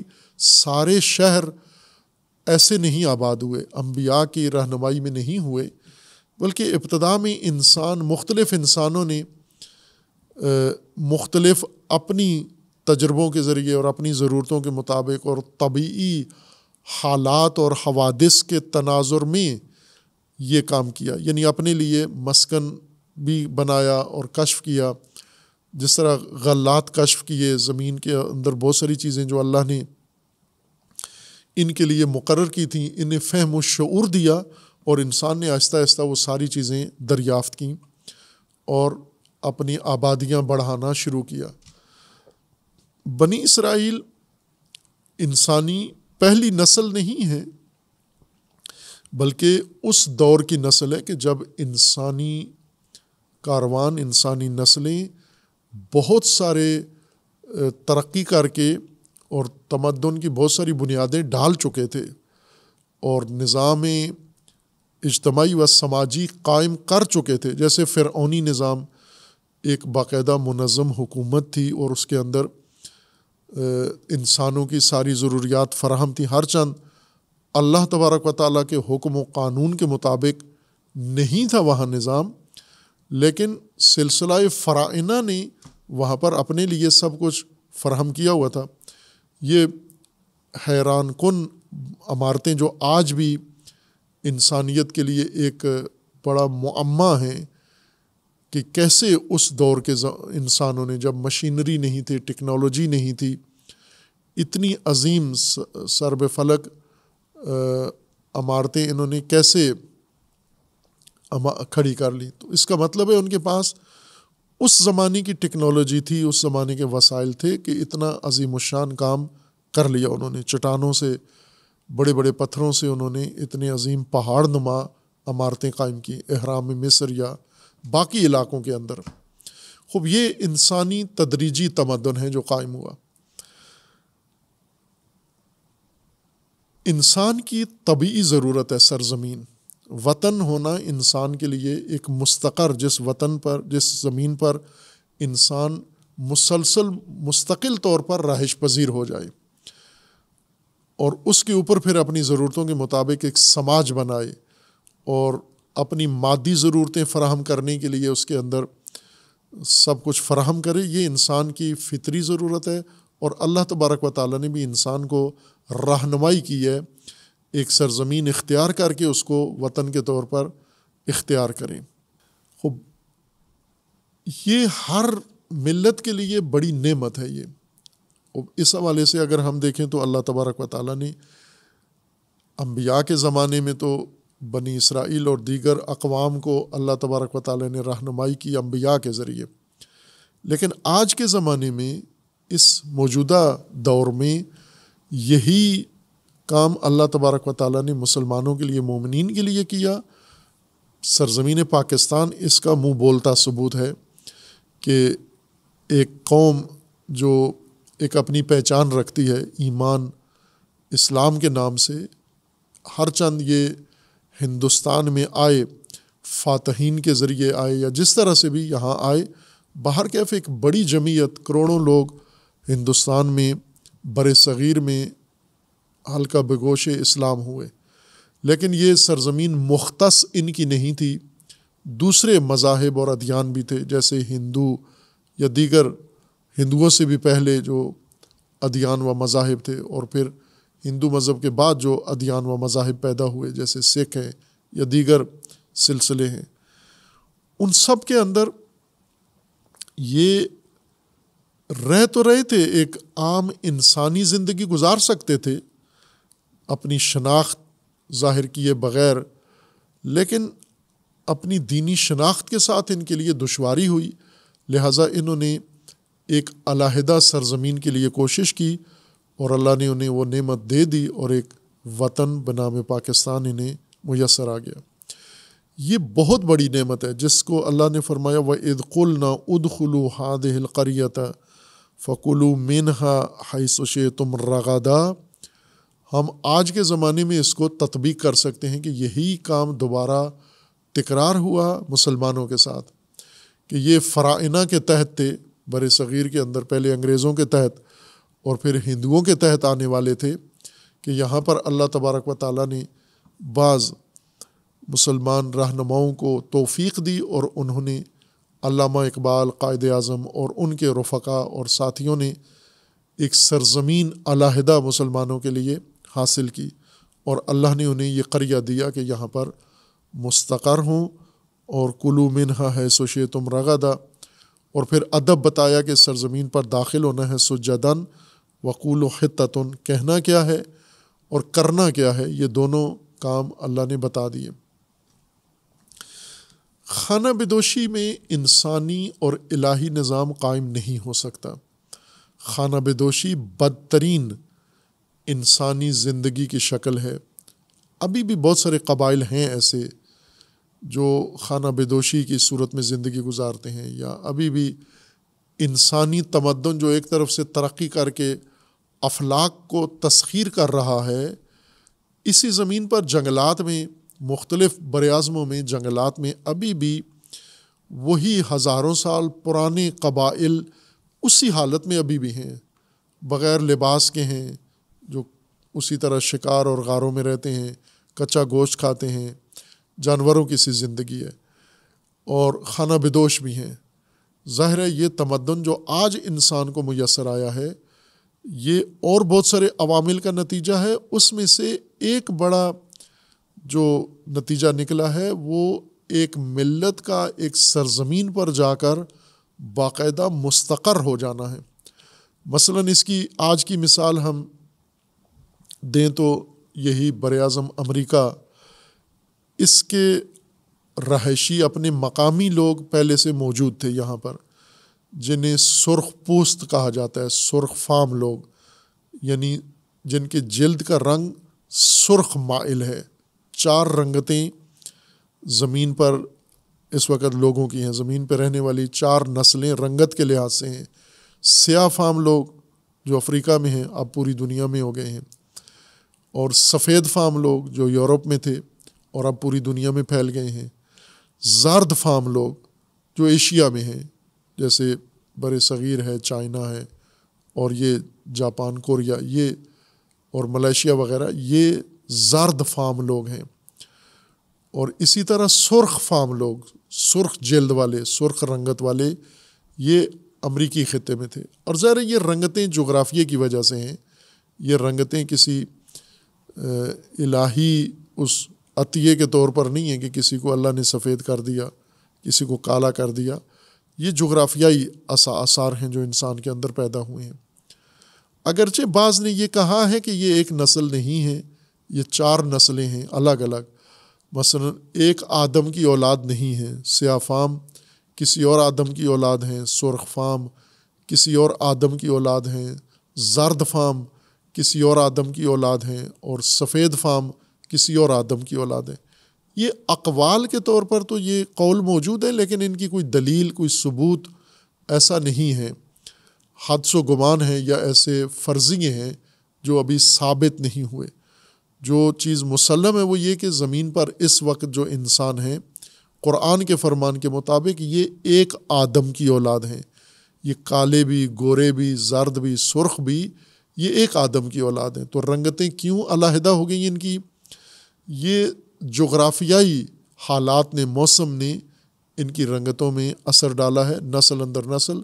Speaker 1: सारे शहर ऐसे नहीं आबाद हुए अम्बिया की रहनमाई में नहीं हुए बल्कि इब्तदा में इंसान मुख्तलफ़ इंसानों ने मुख्तलिफ़ अपनी तजर्बों के ज़रिए और अपनी ज़रूरतों के मुताबिक और तबी हालात और हवादिस के तनाजुर में ये काम किया यानी अपने लिए मस्कन भी बनाया और कशफ किया जिस तरह गल्लात कशफ किए ज़मीन के अंदर बहुत सारी चीज़ें जो अल्लाह ने इनके लिए मुकर की थी इन्हें फ़हम शूर दिया और इंसान ने आहिस्ता आहिस्ता वो सारी चीज़ें दरियाफ़त की और अपनी आबादियाँ बढ़ाना शुरू किया बनी इसराइल इंसानी पहली नस्ल नहीं है बल्कि उस दौर की नस्ल है कि जब इंसानी कारवान इंसानी नस्लें बहुत सारे तरक्की करके और तमदन की बहुत सारी बुनियादें डाल चुके थे और निज़ाम इजतमाही व समाजी कायम कर चुके थे जैसे फ़िरौनी निज़ाम एक बाकायदा मनज़म हुकूमत थी और उसके अंदर इंसानों की सारी ज़रूरियात फराहम थी हर चंद अल्लाह तबारक व ताली के हुक्म कानून के मुताबिक नहीं था वहाँ निज़ाम लेकिन सिलसिला फ़राइना ने वहाँ पर अपने लिए सब कुछ फराहम किया हुआ था ये हैरान कन अमारतें जो आज भी इंसानियत के लिए एक बड़ा मम्मा हैं कि कैसे उस दौर के इंसानों ने जब मशीनरी नहीं थी टेक्नोलॉजी नहीं थी इतनी अजीम सरब फलक अमारतें इन्होंने कैसे खड़ी कर ली तो इसका मतलब है उनके पास उस ज़माने की टेक्नोलॉजी थी उस ज़माने के वसाइल थे कि इतना अजीम शान काम कर लिया उन्होंने चट्टानों से बड़े बड़े पत्थरों से उन्होंने इतने अजीम पहाड़ नुमा इमारतें कायम की अहराम मिस्र या बाकी इलाकों के अंदर खूब ये इंसानी तदरीजी तमदन है जो कायम हुआ इंसान की तबी ज़रूरत है सरजमीन वतन होना इंसान के लिए एक मुस्तकर जिस वतन पर जिस ज़मीन पर इंसान मुसलसल मुस्तकिल तौर पर राहिश पजीर हो जाए और उसके ऊपर फिर अपनी ज़रूरतों के मुताबिक एक समाज बनाए और अपनी मादी ज़रूरतें फ़राहम करने के लिए उसके अंदर सब कुछ फ़राहम करे ये इंसान की फितरी ज़रूरत है और अल्लाह तबारक व ताली ने भी इंसान को रहनुमाई की है एक सरजमीन इख्तियार करके उसको वतन के तौर पर इख्तियार करें खूब ये हर मिलत के लिए बड़ी नेमत है ये इस हवाले से अगर हम देखें तो अल्लाह तबारक व ताली ने अम्बिया के ज़माने में तो बनी इसराइल और दीगर अकवाम को अल्लाह तबारक व ताली ने रहनुमाई की अम्बिया के ज़रिए लेकिन आज के ज़माने में इस मौजूदा दौर में यही काम अल्लाह तबारक व ताली ने मुसलमानों के लिए ममिन के लिए किया सरजमीन पाकिस्तान इसका मुँह बोलता सबूत है कि एक कौम जो एक अपनी पहचान रखती है ईमान इस्लाम के नाम से हर चंद ये हिंदुस्तान में आए फातहीन के ज़रिए आए या जिस तरह से भी यहाँ आए बाहर कैफ एक बड़ी जमीयत करोड़ों लोग हिंदुस्तान में बर सग़ीर में हल्का बगोश इस्लाम हुए लेकिन ये सरजमीन मुख्त इनकी नहीं थी दूसरे मजाहब और अदियान भी थे जैसे हिंदू या दीगर हिंदुओं से भी पहले जो अदियान व मजाहब थे और फिर हिंदू मज़हब के बाद जो अदियान व मजाहब पैदा हुए जैसे सिख हैं या दीगर सिलसिले हैं उन सब के अंदर ये रह तो रहे थे एक आम इंसानी ज़िंदगी गुजार सकते थे अपनी शनाख्त ज़ाहिर किए बग़ैर लेकिन अपनी दीनी शनाख्त के साथ इनके लिए दुशारी हुई लिहाजा इन्होंने एक अलाहदा सरजमीन के लिए कोशिश की और अल्लाह ने उन्हें वो नेमत दे दी और एक वतन बना में पाकिस्तान इन्हें मैसर आ गया ये बहुत बड़ी नेमत है जिसको अल्लाह ने फरमाया व इदकुल ना उदखलू हाद हिलकरियत फ़कुलू मिनहा सुशे तुम रगादा हम आज के ज़माने में इसको तत्बीक कर सकते हैं कि यही काम दोबारा तकरार हुआ मुसलमानों के साथ कि ये फ़राइना के तहत थे बर सग़ीर के अंदर पहले अंग्रेज़ों के तहत और फिर हिंदुओं के तहत आने वाले थे कि यहाँ पर अल्लाह तबारक व ताली ने बाज़ मुसलमान रहनुमाओं को तोफ़ी दी और उन्होंने अलामा इकबाल कायद अज़म और उनके रफ़ा और साथियों ने एक सरजमीन अलहदा मुसलमानों के लिए हासिल की और अल्लाह ने उन्हें ये करिया दिया कि यहाँ पर मुस्तकर हों और कुलू मिनहा है सोशे तुम रगदा और फिर अदब बताया कि सरजमीन पर दाखिल होना है सुजदन वकूल हततन कहना क्या है और करना क्या है ये दोनों काम अल्लाह ने बता दिए खाना बदोशी में इंसानी और इलाही निज़ाम कायम नहीं हो सकता खाना बदोशी बदतरीन इंसानी ज़िंदगी की शक्ल है अभी भी बहुत सारे कबाइल हैं ऐसे जो खाना बेदोशी की सूरत में ज़िंदगी गुजारते हैं या अभी भी इंसानी तमदन जो एक तरफ से तरक्की करके अफलाक को तस्खीर कर रहा है इसी ज़मीन पर जंगलात में मुख्तलफ़ बरआज़मों में जंगलात में अभी भी वही हज़ारों साल पुराने कबाइल उसी हालत में अभी भी हैं बग़ैर लिबास के हैं जो उसी तरह शिकार और गारों में रहते हैं कच्चा गोश्त खाते हैं जानवरों की सी ज़िंदगी है और खाना बदोश भी हैं ज़ाहिर है ये तमदन जो आज इंसान को मैसर आया है ये और बहुत सारे अवामिल का नतीजा है उसमें से एक बड़ा जो नतीजा निकला है वो एक मिलत का एक सरजमीन पर जाकर बायदा मुस्तर हो जाना है मसला इसकी आज की मिसाल हम दें तो यही बर अज़म अमरीका इसके रहायशी अपने मकामी लोग पहले से मौजूद थे यहाँ पर जिन्हें सुरख पोस्त कहा जाता है सुरख फाम लोग यानी जिनके जल्द का रंग सुरख माइल है चार रंगतें ज़मीन पर इस वक्त लोगों की हैं ज़मीन पर रहने वाली चार नस्लें रंगत के लिहाज से हैं सयाह फाम लोग जो अफ्रीका में हैं अब पूरी दुनिया में हो गए हैं और सफ़ेद फाम लोग जो यूरोप में थे और अब पूरी दुनिया में फैल गए हैं जर्द फाम लोग जो एशिया में हैं जैसे बर सग़ीर है चाइना है और ये जापान कोरिया ये और मलेशिया वगैरह ये जर्द फाम लोग हैं और इसी तरह सुर्ख फाम लोग सुर्ख जल्द वाले सुर्ख रंगत वाले ये अमरीकी ख़त्े में थे और ज़ाहिर ये रंगतें जोग्राफिए की वजह से हैं ये रंगतें किसी इलाही उस अतिये के तौर पर नहीं है कि किसी को अल्लाह ने सफ़ेद कर दिया किसी को काला कर दिया ये जोग्राफियाई आसार हैं जो इंसान के अंदर पैदा हुए हैं अगरचे बाज़ ने यह कहा है कि ये एक नस्ल नहीं है ये चार नस्लें हैं अलग अलग मसलन एक आदम की औलाद नहीं है फाम किसी और आदम की औलाद हैं सुरख फाम किसी और आदम की औलाद हैं जर्द फाम किसी और आदम की औलाद हैं और सफ़ेद फाम किसी और आदम की औलाद हैं ये अकवाल के तौर पर तो ये कौल मौजूद है लेकिन इनकी कोई दलील कोई सबूत ऐसा नहीं है हादसो गुमान हैं या ऐसे फर्जिये हैं जो अभी साबित नहीं हुए जो चीज़ मुसलम है वो ये कि ज़मीन पर इस वक्त जो इंसान हैं क़ुरान के फरमान के मुताबिक ये एक आदम की औलाद हैं ये काले भी गोरे भी जर्द भी सुरख भी ये एक आदम की औलाद हैं तो रंगतें क्यों अलहदा हो गई इनकी ये जोग्राफियाई हालात ने मौसम ने इनकी रंगतों में असर डाला है नसल अंदर नसल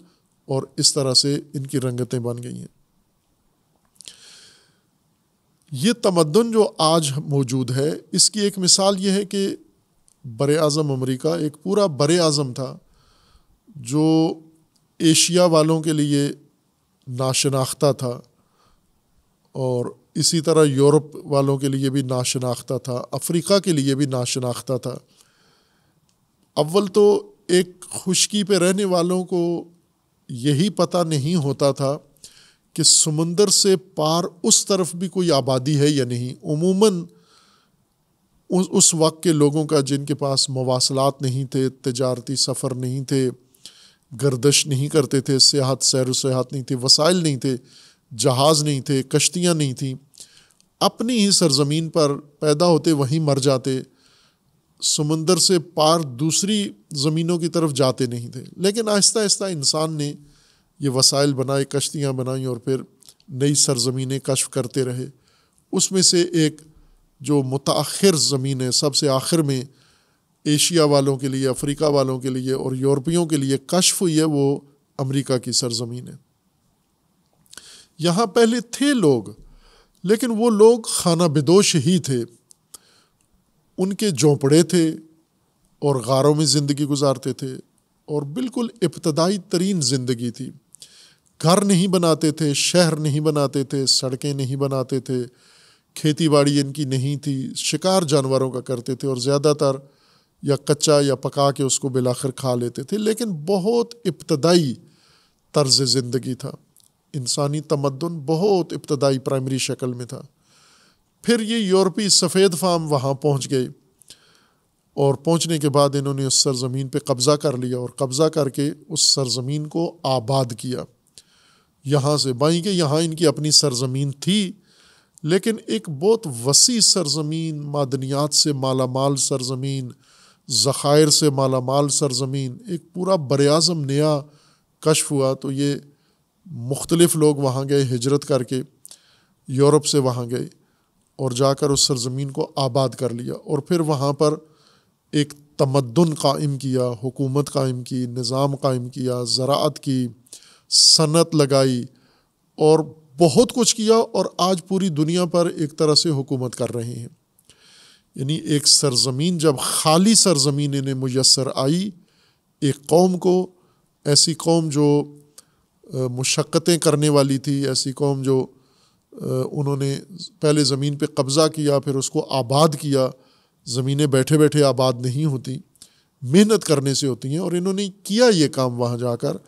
Speaker 1: और इस तरह से इनकी रंगतें बन गई हैं ये तमदन जो आज मौजूद है इसकी एक मिसाल ये है कि बर अज़म अमरीका एक पूरा बर अज़म था जो एशिया वालों के लिए नाशनाख्ता था और इसी तरह यूरोप वालों के लिए भी नाशनाख्त था अफ्रीका के लिए भी नाशनाख्ता था अव्वल तो एक खुशकी पे रहने वालों को यही पता नहीं होता था कि समंदर से पार उस तरफ भी कोई आबादी है या नहीं उमूमन उस उस वक्त के लोगों का जिनके पास मवासलात नहीं थे तजारती सफ़र नहीं थे गर्दश नहीं करते थे सियाहत सैर सयाहत नहीं थे वसाइल नहीं थे जहाज़ नहीं थे कश्तियाँ नहीं थी अपनी ही सरजमीन पर पैदा होते वहीं मर जाते समंदर से पार दूसरी ज़मीनों की तरफ जाते नहीं थे लेकिन आहिस्ता आहिस्ता इंसान ने ये वसाइल बनाए कश्तियाँ बनाई और फिर नई सरजमीनें कश्फ करते रहे उसमें से एक जो मुताखर ज़मीन है सबसे आखिर में एशिया वालों के लिए अफ्रीका वालों के लिए और यूरोपियों के लिए कश्फ हुई है वो अमरीका की सरजमीन है यहाँ पहले थे लोग लेकिन वो लोग खाना बेदोश ही थे उनके झोंपड़े थे और गारों में ज़िंदगी गुजारते थे और बिल्कुल इब्तदाई तरीन ज़िंदगी थी घर नहीं बनाते थे शहर नहीं बनाते थे सड़कें नहीं बनाते थे खेती बाड़ी इनकी नहीं थी शिकार जानवरों का करते थे और ज़्यादातर या कच्चा या पका के उसको बिलाकर खा लेते थे लेकिन बहुत इब्तदाई तर्ज़ ज़िंदगी था इंसानी तमदन बहुत इब्तदाई प्राइमरी शक्ल में था फिर ये यूरोपी सफ़ेद फार्म वहाँ पहुँच गए और पहुँचने के बाद इन्होंने उस सरज़मीन पर कब्ज़ा कर लिया और कब्ज़ा करके उस सरज़मीन को आबाद किया यहाँ से बाई के यहाँ इनकी अपनी सरज़मीन थी लेकिन एक बहुत वसी सरजमीन मादनियात से माला माल सरजमीन ज़ख़ायर से माला माल सरजमीन एक पूरा बर अज़म नया कशफ हुआ तो ये मुख्तलिफ लोग वहाँ गए हिजरत करके यूरोप से वहाँ गए और जाकर उस सरजमीन को आबाद कर लिया और फिर वहाँ पर एक तमदन कायम किया हुकूमत कायम की निज़ाम कायम किया ज़रात की सनत लगाई और बहुत कुछ किया और आज पूरी दुनिया पर एक तरह से हुकूमत कर रहे हैं यानी एक सरजमीन जब खाली सरजमीन इन्हें मैसर आई एक कौम को ऐसी कौम जो मशक्क़तें करने वाली थी ऐसी कौम जो उन्होंने पहले ज़मीन पर कब्ज़ा किया फिर उसको आबाद किया ज़मीनें बैठे बैठे आबाद नहीं होती मेहनत करने से होती हैं और इन्होंने किया ये काम वहाँ जा कर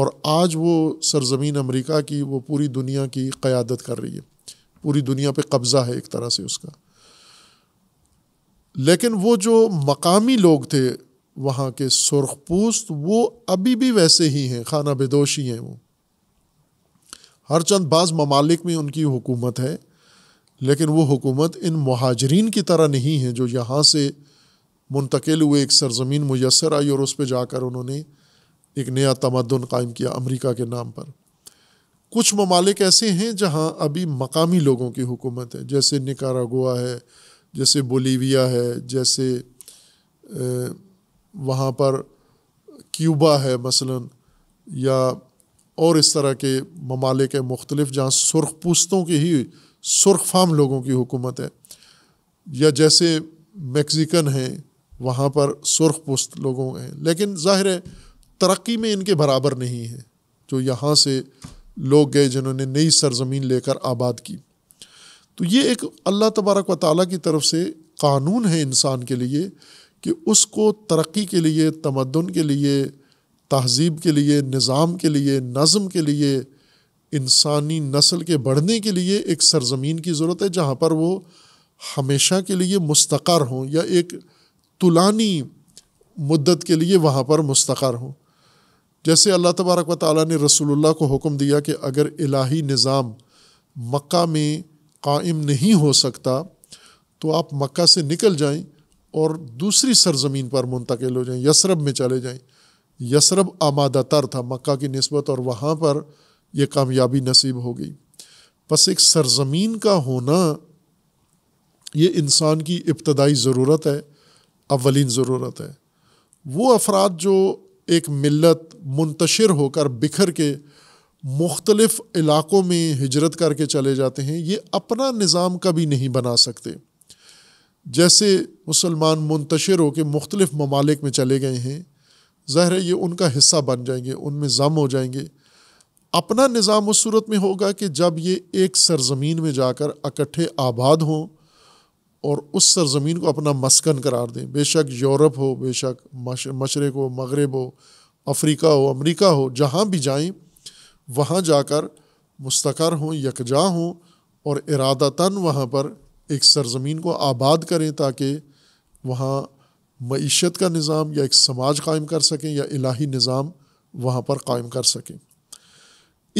Speaker 1: और आज वो सरजमीन अमरीका की वो पूरी दुनिया की क़्यादत कर रही है पूरी दुनिया पर कब्ज़ा है एक तरह से उसका लेकिन वो जो मकामी लोग थे वहाँ के सुरखपूस्त वो अभी भी वैसे ही हैं खाना बेदोशी हैं वो हर चंद बाज़ ममालिक में उनकी हुकूमत है लेकिन वो हुकूमत इन महाजरीन की तरह नहीं है जो यहाँ से मुंतकिल हुए एक सरजमीन मैसर आई और उस पर जाकर उन्होंने एक नया तमदन कायम किया अमरीका के नाम पर कुछ ममालिक ऐसे हैं जहाँ अभी मकामी लोगों की हुकूमत है जैसे निकारागोआ है जैसे बोलीविया है जैसे वहाँ पर क्यूबा है मसलन या और इस तरह के ममालिक हैं मुख्तलिफ जहाँ सुर्ख पुस्तों की ही सुर्ख फाम लोगों की हुकूमत है या जैसे मैक्सिकन हैं वहाँ पर सुर्ख पुस्त लोगों हैं लेकिन ज़ाहिर है तरक्की में इनके बराबर नहीं है जो यहाँ से लोग गए जिन्होंने नई सरजमीन लेकर आबाद की तो ये एक अल्लाह तबारक व ताली की तरफ से कानून है इंसान के लिए कि उसको तरक्की के लिए तमदन के लिए तहजीब के लिए निज़ाम के लिए नज़म के लिए इंसानी नस्ल के बढ़ने के लिए एक सरजमीन की ज़रूरत है जहाँ पर वो हमेशा के लिए मुस्तकर हों या एक तुलानी मदत के लिए वहाँ पर मुस्तर हों जैसे अल्लाह तबारक व ताली ने रसूलुल्लाह को हुक्म दिया कि अगर इलाही निज़ाम मक् में कायम नहीं हो सकता तो आप मक् से निकल जाएँ और दूसरी सरजमीन पर मुंतकिल हो जाएं यसरब में चले जाएँ यसरब आमादा तर था मक् की नस्बत और वहाँ पर यह कामयाबी नसीब हो गई बस एक सरजमीन का होना ये इंसान की इब्तदाई ज़रूरत है अवलिन ज़रूरत है वो अफराद जो एक मिलत मुंतशर होकर बिखर के मुख्तलफ़ इलाक़ों में हिजरत करके चले जाते हैं ये अपना निज़ाम कभी नहीं बना सकते जैसे मुसलमान मुंतशर होकर मुख्तलिफ ममालिक में चले गए हैं ज़ाहिर है ये उनका हिस्सा बन जाएंगे उनमें ज़म हो जाएंगे अपना निज़ाम उस सूरत में होगा कि जब ये एक सरजमीन में जाकर इकट्ठे आबाद हों और उस सरजमीन को अपना मस्कन करार दें बेशक यूरोप हो बेशक मशरक हो मगरब हो अफ्रीका हो अमरीका हो जहाँ भी जाएं वहाँ जाकर मुस्तकर हों यकजा हों और इरादतन वहाँ पर एक सरजमीन को आबाद करें ताकि वहाँ मीशत का निज़ाम या एक समाज कायम कर सकें या इलाही निज़ाम वहाँ पर कायम कर सकें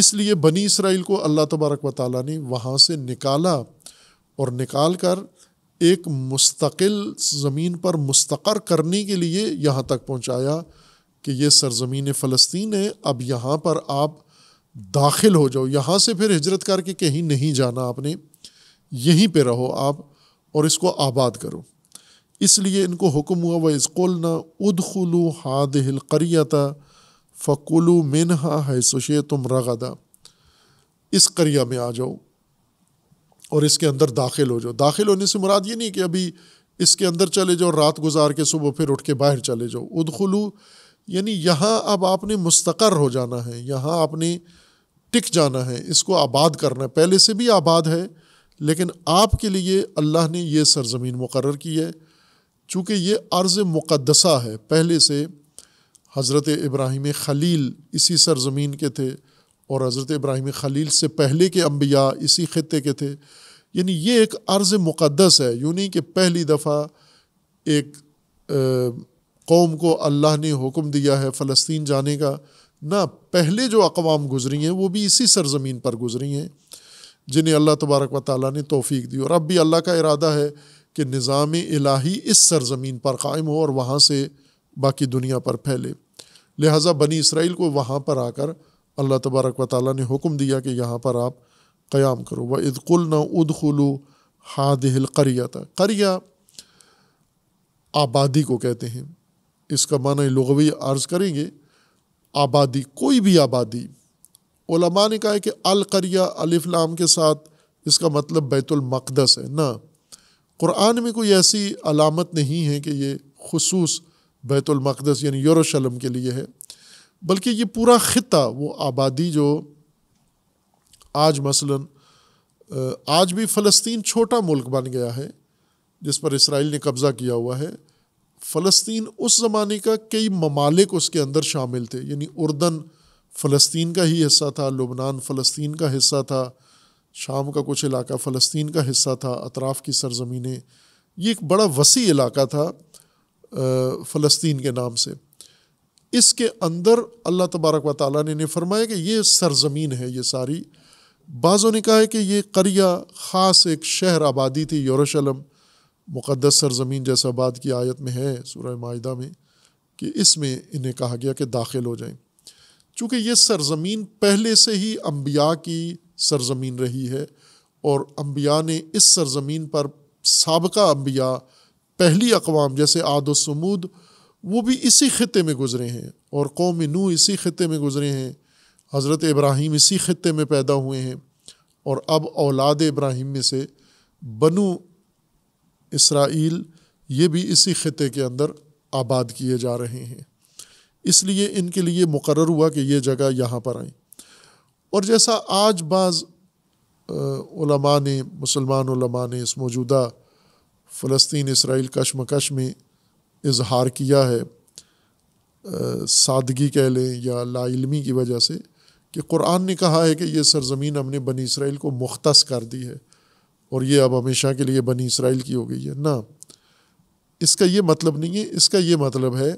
Speaker 1: इसलिए बनी इसराइल को अल्लाह तबारक व ताली ने वहाँ से निकाला और निकाल कर एक मुस्तकिल ज़मीन पर मुस्तर करने के लिए यहाँ तक पहुँचाया कि ये सरजमीन फ़लस्तीन है अब यहाँ पर आप दाखिल हो जाओ यहाँ से फिर हजरत करके कहीं नहीं जाना आपने यहीं पे रहो आप और इसको आबाद करो इसलिए इनको हुक्म हुआ व उद उदखलू हाद हिलकरियता फ़कुलु मिनहा है सुशे तुम रगदा इस करिया में आ जाओ और इसके अंदर दाखिल हो जाओ दाखिल होने से मुराद ये नहीं कि अभी इसके अंदर चले जाओ रात गुजार के सुबह फिर उठ के बाहर चले जाओ उद उदखलू यानी यहाँ अब आपने मुस्तकर हो जाना है यहाँ आपने टिक जाना है इसको आबाद करना है पहले से भी आबाद है लेकिन आपके लिए अल्लाह ने यह सरज़मीन मुकर की है चूँकि ये अर्ज़ मुक़दसा है पहले से हज़रत इब्राहिम खलील इसी सरज़मीन के थे और हज़रत इब्राहिम खलील से पहले के अम्बिया इसी ख़त्े के थे यानी ये एक अर्ज़ मुक़दस है यूँ नहीं कि पहली दफ़ा एक कौम को अल्लाह ने हुक्म दिया है फ़लस्तीन जाने का ना पहले जो अकवाम गुज़री हैं वो भी इसी सरज़मीन पर गुज़री हैं जिन्हें अल्लाह तबारक व ताली ने तोफ़ी दी और अब भी अल्लाह का इरादा है कि निज़ाम इलाही इस सरजमीन पर कायम हो और वहाँ से बाकी दुनिया पर फैले लिहाजा बनी इसराइल को वहाँ पर आकर अल्लाह तबारक व ताली ने हुक्म दिया कि यहाँ पर आप क़याम करो व इदकुल न उदखलू हादिल करिया था करिया आबादी को कहते हैं इसका मान लगवी अर्ज़ करेंगे आबादी कोई भी आबादी ओलमा ने कहा है कि अलकरिया अलिफ्लाम के साथ इसका मतलब बैतुलमक़दस है ना क़ुरान में कोई ऐसी अलामत नहीं है कि ये खसूस बैतुलमक़दस यानी यरूशलेम के लिए है बल्कि ये पूरा ख़िता वो आबादी जो आज मसलन आज भी फ़लस्तीन छोटा मुल्क बन गया है जिस पर इसराइल ने कब्ज़ा किया हुआ है फ़लस्तीन उस ज़माने का कई ममालिक उसके अंदर शामिल थे यानी उर्दन फ़लस्तीन का ही हिस्सा था लुबनान फ़लस्तीन का हिस्सा था शाम का कुछ इलाका फ़लस्तीन का हिस्सा था अतराफ़ की सरजमीने ये एक बड़ा वसी इलाका था फ़लस्तीन के नाम से इसके अंदर अल्लाह तबारक व ताली ने फरमाया कि ये सरजमीन है ये सारी बाज़ों ने कहा है कि ये करिया ख़ास एक शहर आबादी थी यरूशलम मुक़दस सरजमीन जैसा आबाद की आयत में है सूर्य माहा में कि इसमें इन्हें कहा गया कि दाखिल हो जाएं चूँकि ये सरजमीन पहले से ही अम्बिया की सरजमीन रही है और अम्बिया ने इस सरजमीन पर सबका अम्बिया पहली अकवाम जैसे आद समूद वो भी इसी ख़त्े में गुज़रे हैं और कौम नू इसी ख़त्े में गुज़रे हैं हज़रत इब्राहिम इसी ख़त्े में पैदा हुए हैं और अब औलाद इब्राहिम में से बनु इसराइल ये भी इसी ख़त्े के अंदर आबाद किए जा रहे हैं इसलिए इनके लिए मुकर हुआ कि ये जगह यहाँ पर आए और जैसा आज बाज़ ने मुसलमान ने इस मौजूदा फ़लस्तीन इसराइल कशमकश में इजहार किया है सादगी कह लें या लाइलमी की वजह से कि कुरान ने कहा है कि ये सरजमीन हमने बनी इसराइल को मुख्त कर दी है और ये अब हमेशा के लिए बनी इसराइल की हो गई है ना इसका ये मतलब नहीं है इसका ये मतलब है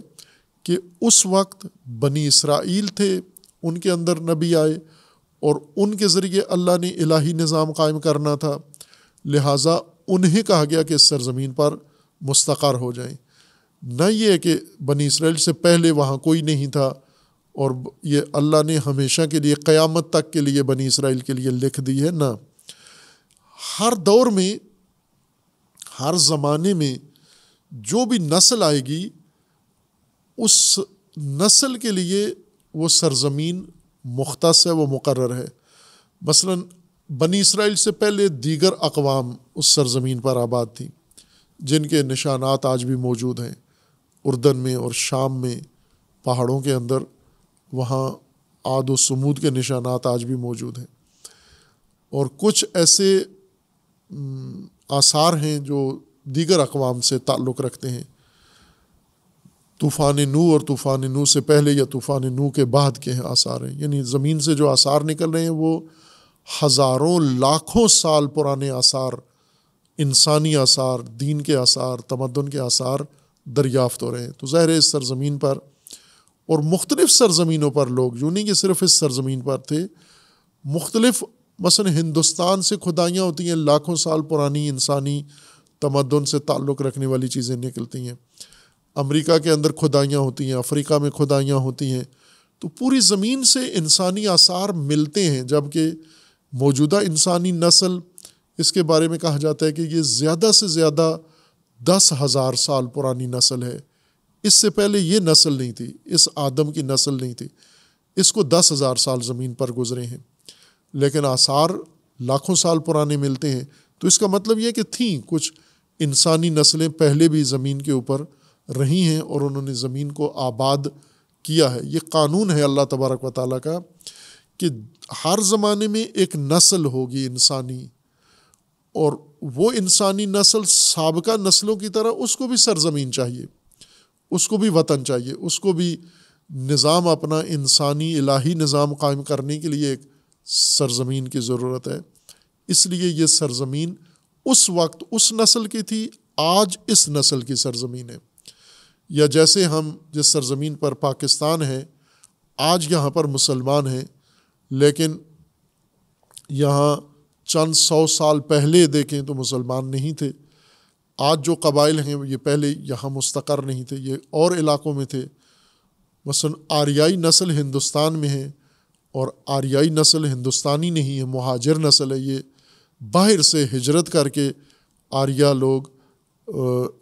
Speaker 1: कि उस वक्त बनी इसराइल थे उनके अंदर नबी आए और उनके ज़रिए अल्लाह ने इलाही निज़ाम कायम करना था लिहाजा उन्हें कहा गया कि सरज़मीन पर मुस्तक़र हो जाए न ये कि बनी इसराइल से पहले वहाँ कोई नहीं था और ये अल्लाह ने हमेशा के लिए क़यामत तक के लिए बनी इसराइल के लिए लिख दी है ना हर दौर में हर ज़माने में जो भी नस्ल आएगी उस नस्ल के लिए वो सरजमीन मुख्तस है वो मुकर है मसला बनी इसराइल से पहले दीगर अकवाम उस सरजमीन पर आबाद थी जिनके निशानात आज भी मौजूद हैं उर्दन में और शाम में पहाड़ों के अंदर वहाँ आद समूद के निशानात आज भी मौजूद हैं और कुछ ऐसे आसार हैं जो दीगर अकवाम से ताल्लुक़ रखते हैं तूफ़ान नू और तूफ़ान नू से पहले या तूफ़ान नू के बाद के हैं आसार हैं यानी ज़मीन से जो आसार निकल रहे हैं वो हज़ारों लाखों साल पुराने आसार इंसानी आसार दीन के आसार तमदन के आसार दरियाफ्त हो रहे हैं तो ज़ाहिर है इस सरज़मीन पर और मुख्तलिफ़ सरज़मीनों पर लोग जो नहीं कि सिर्फ इस सरज़मीन पर थे मुख्तलिफ़ मसन हिंदुस्तान से खुदाइयाँ होती हैं लाखों साल पुरानी इंसानी तमदन से ताल्लुक़ रखने वाली चीज़ें निकलती हैं अमेरिका के अंदर खुदाइयाँ होती हैं अफ्रीका में खुदाइयाँ होती हैं तो पूरी ज़मीन से इंसानी आसार मिलते हैं जबकि मौजूदा इंसानी नस्ल इसके बारे में कहा जाता है कि ये ज़्यादा से ज़्यादा दस हज़ार साल पुरानी नस्ल है इससे पहले ये नस्ल नहीं थी इस आदम की नस्ल नहीं थी इसको दस हज़ार साल ज़मीन पर गुजरे हैं लेकिन आसार लाखों साल पुराने मिलते हैं तो इसका मतलब यह कि थी कुछ इंसानी नस्लें पहले भी ज़मीन के ऊपर रही हैं और उन्होंने ज़मीन को आबाद किया है ये कानून है अल्लाह तबारक व ताली का कि हर ज़माने में एक नस्ल होगी इंसानी और वो इंसानी नस्ल सबका नस्लों की तरह उसको भी सरजमीन चाहिए उसको भी वतन चाहिए उसको भी निज़ाम अपना इंसानी इलाही निज़ाम कायम करने के लिए एक सरजमीन की ज़रूरत है इसलिए ये सरजमीन उस वक्त उस नस्ल की थी आज इस नस्ल की सरजमीन है या जैसे हम जिस सरज़मीन पर पाकिस्तान है आज यहाँ पर मुसलमान हैं लेकिन यहाँ चंद सौ साल पहले देखें तो मुसलमान नहीं थे आज जो कबाइल हैं ये पहले यहाँ मुस्तकर नहीं थे ये और इलाकों में थे मसन आर्याई नस्ल हिंदुस्तान में है और आर्याई नस्ल हिंदुस्तानी नहीं है महाजर नस्ल है ये बाहर से हिजरत करके आर्या लोग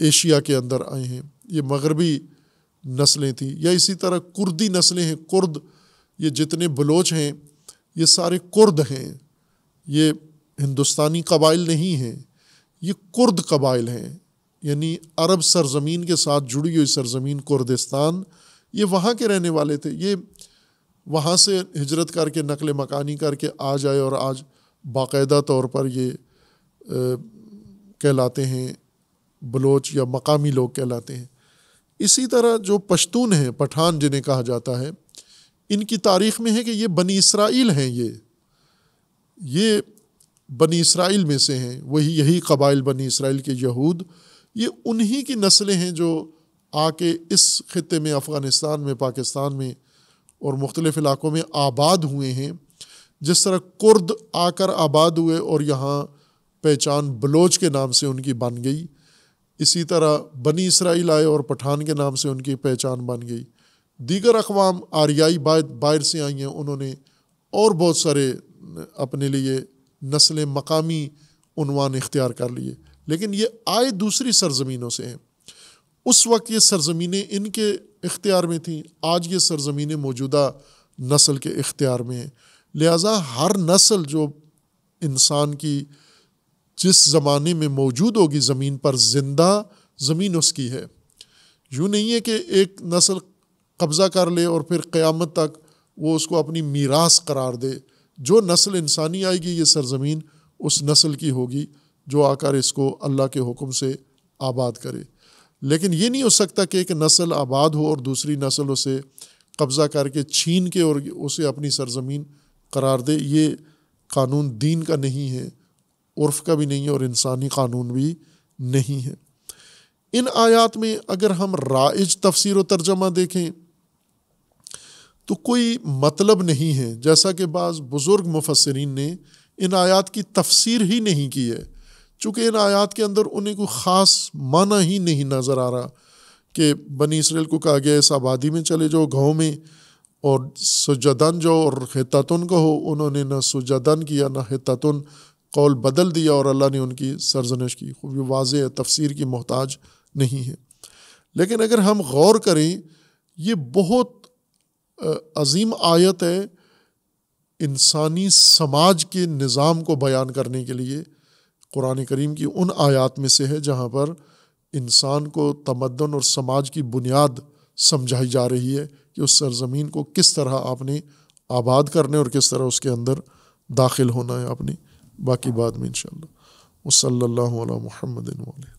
Speaker 1: एशिया के अंदर आए हैं ये मगरबी नस्लें थीं या इसी तरह कुर्दी नस्लें हैं कुर्द ये जितने बलोच हैं ये सारे कुर्द हैं ये हिंदुस्तानी कबाइल नहीं हैं ये कुर्द कबाइल हैं यानी अरब सरजमीन के साथ जुड़ी हुई सरजमीन कुर्दिस्तान ये वहाँ के रहने वाले थे ये वहाँ से हिजरत करके नकल मकानी करके आ जाए और आज बाकायदा तौर पर ये कहलाते हैं बलोच या मकामी लोग कहलाते हैं इसी तरह जो पश्तून हैं पठान जिन्हें कहा जाता है इनकी तारीख में है कि ये बनी इसराइल हैं ये ये बनी इसराइल में से हैं वही यही कबाइल बनी इसराइल के यहूद ये उन्हीं की नस्लें हैं जो आके इस खत्े में अफ़गानिस्तान में पाकिस्तान में और मुख्तलिफ़ इलाक़ों में आबाद हुए हैं जिस तरह कुर्द आकर आबाद हुए और यहाँ पहचान बलोच के नाम से उनकी बन गई इसी तरह बनी इसराइल आए और पठान के नाम से उनकी पहचान बन गई दीगर अकवाम आर्याई बाहर से आई हैं उन्होंने और बहुत सारे अपने लिए नस्ल मकामी उनवान इख्तियार कर लिए लेकिन ये आए दूसरी सरजमीनों से हैं उस वक्त ये सरजमीनें इनके इख्तियार में थी आज ये सरजमीनें मौजूदा नस्ल के इख्तियार में हैं लिहाजा हर नस्ल जो इंसान की जिस ज़माने में मौजूद होगी ज़मीन पर जिंदा ज़मीन उसकी है यूँ नहीं है कि एक नस्ल कब्ज़ा कर ले और फिर क़्यामत तक वो उसको अपनी मीरास करार दे जो नस्ल इंसानी आएगी ये सरजमीन उस नस्ल की होगी जो आकर इसको अल्लाह के हुक्म से आबाद करे लेकिन ये नहीं हो सकता कि एक नस्ल आबाद हो और दूसरी नस्ल उसे कब्ज़ा करके छीन के और उसे अपनी सरजमीन करार दे ये कानून दीन का नहीं है उर्फ का भी नहीं है और इंसानी कानून भी नहीं है इन आयात में अगर हम राइज तफसर तर्जमा देखें तो कोई मतलब नहीं है जैसा कि बाज़ बुज़ुर्ग मुफसरीन ने इन आयात की तफसीर ही नहीं की है चूँकि इन आयात के अंदर उन्हें कोई ख़ास माना ही नहीं नज़र आ रहा कि बनी इसराइल को कहा गया इस आबादी में चले जाओ गाँव में और सुजदन जाओ और हितातन हो उन्होंने ना सुजदन किया ना हितातन कौल बदल दिया और अल्लाह ने उनकी सरजनश की खूब वाज तफसर की मोहताज नहीं है लेकिन अगर हम गौर करें ये बहुत अजीम आयत है इंसानी समाज के निज़ाम को बयान करने के लिए कुरान करीम की उन आयात में से है जहाँ पर इंसान को तमदन और समाज की बुनियाद समझाई जा रही है कि उस सरजमीन को किस तरह आपने आबाद करने और किस तरह उसके अंदर दाखिल होना है आपने बाकी बाद में इन शह वसल्ला महमदिन वाले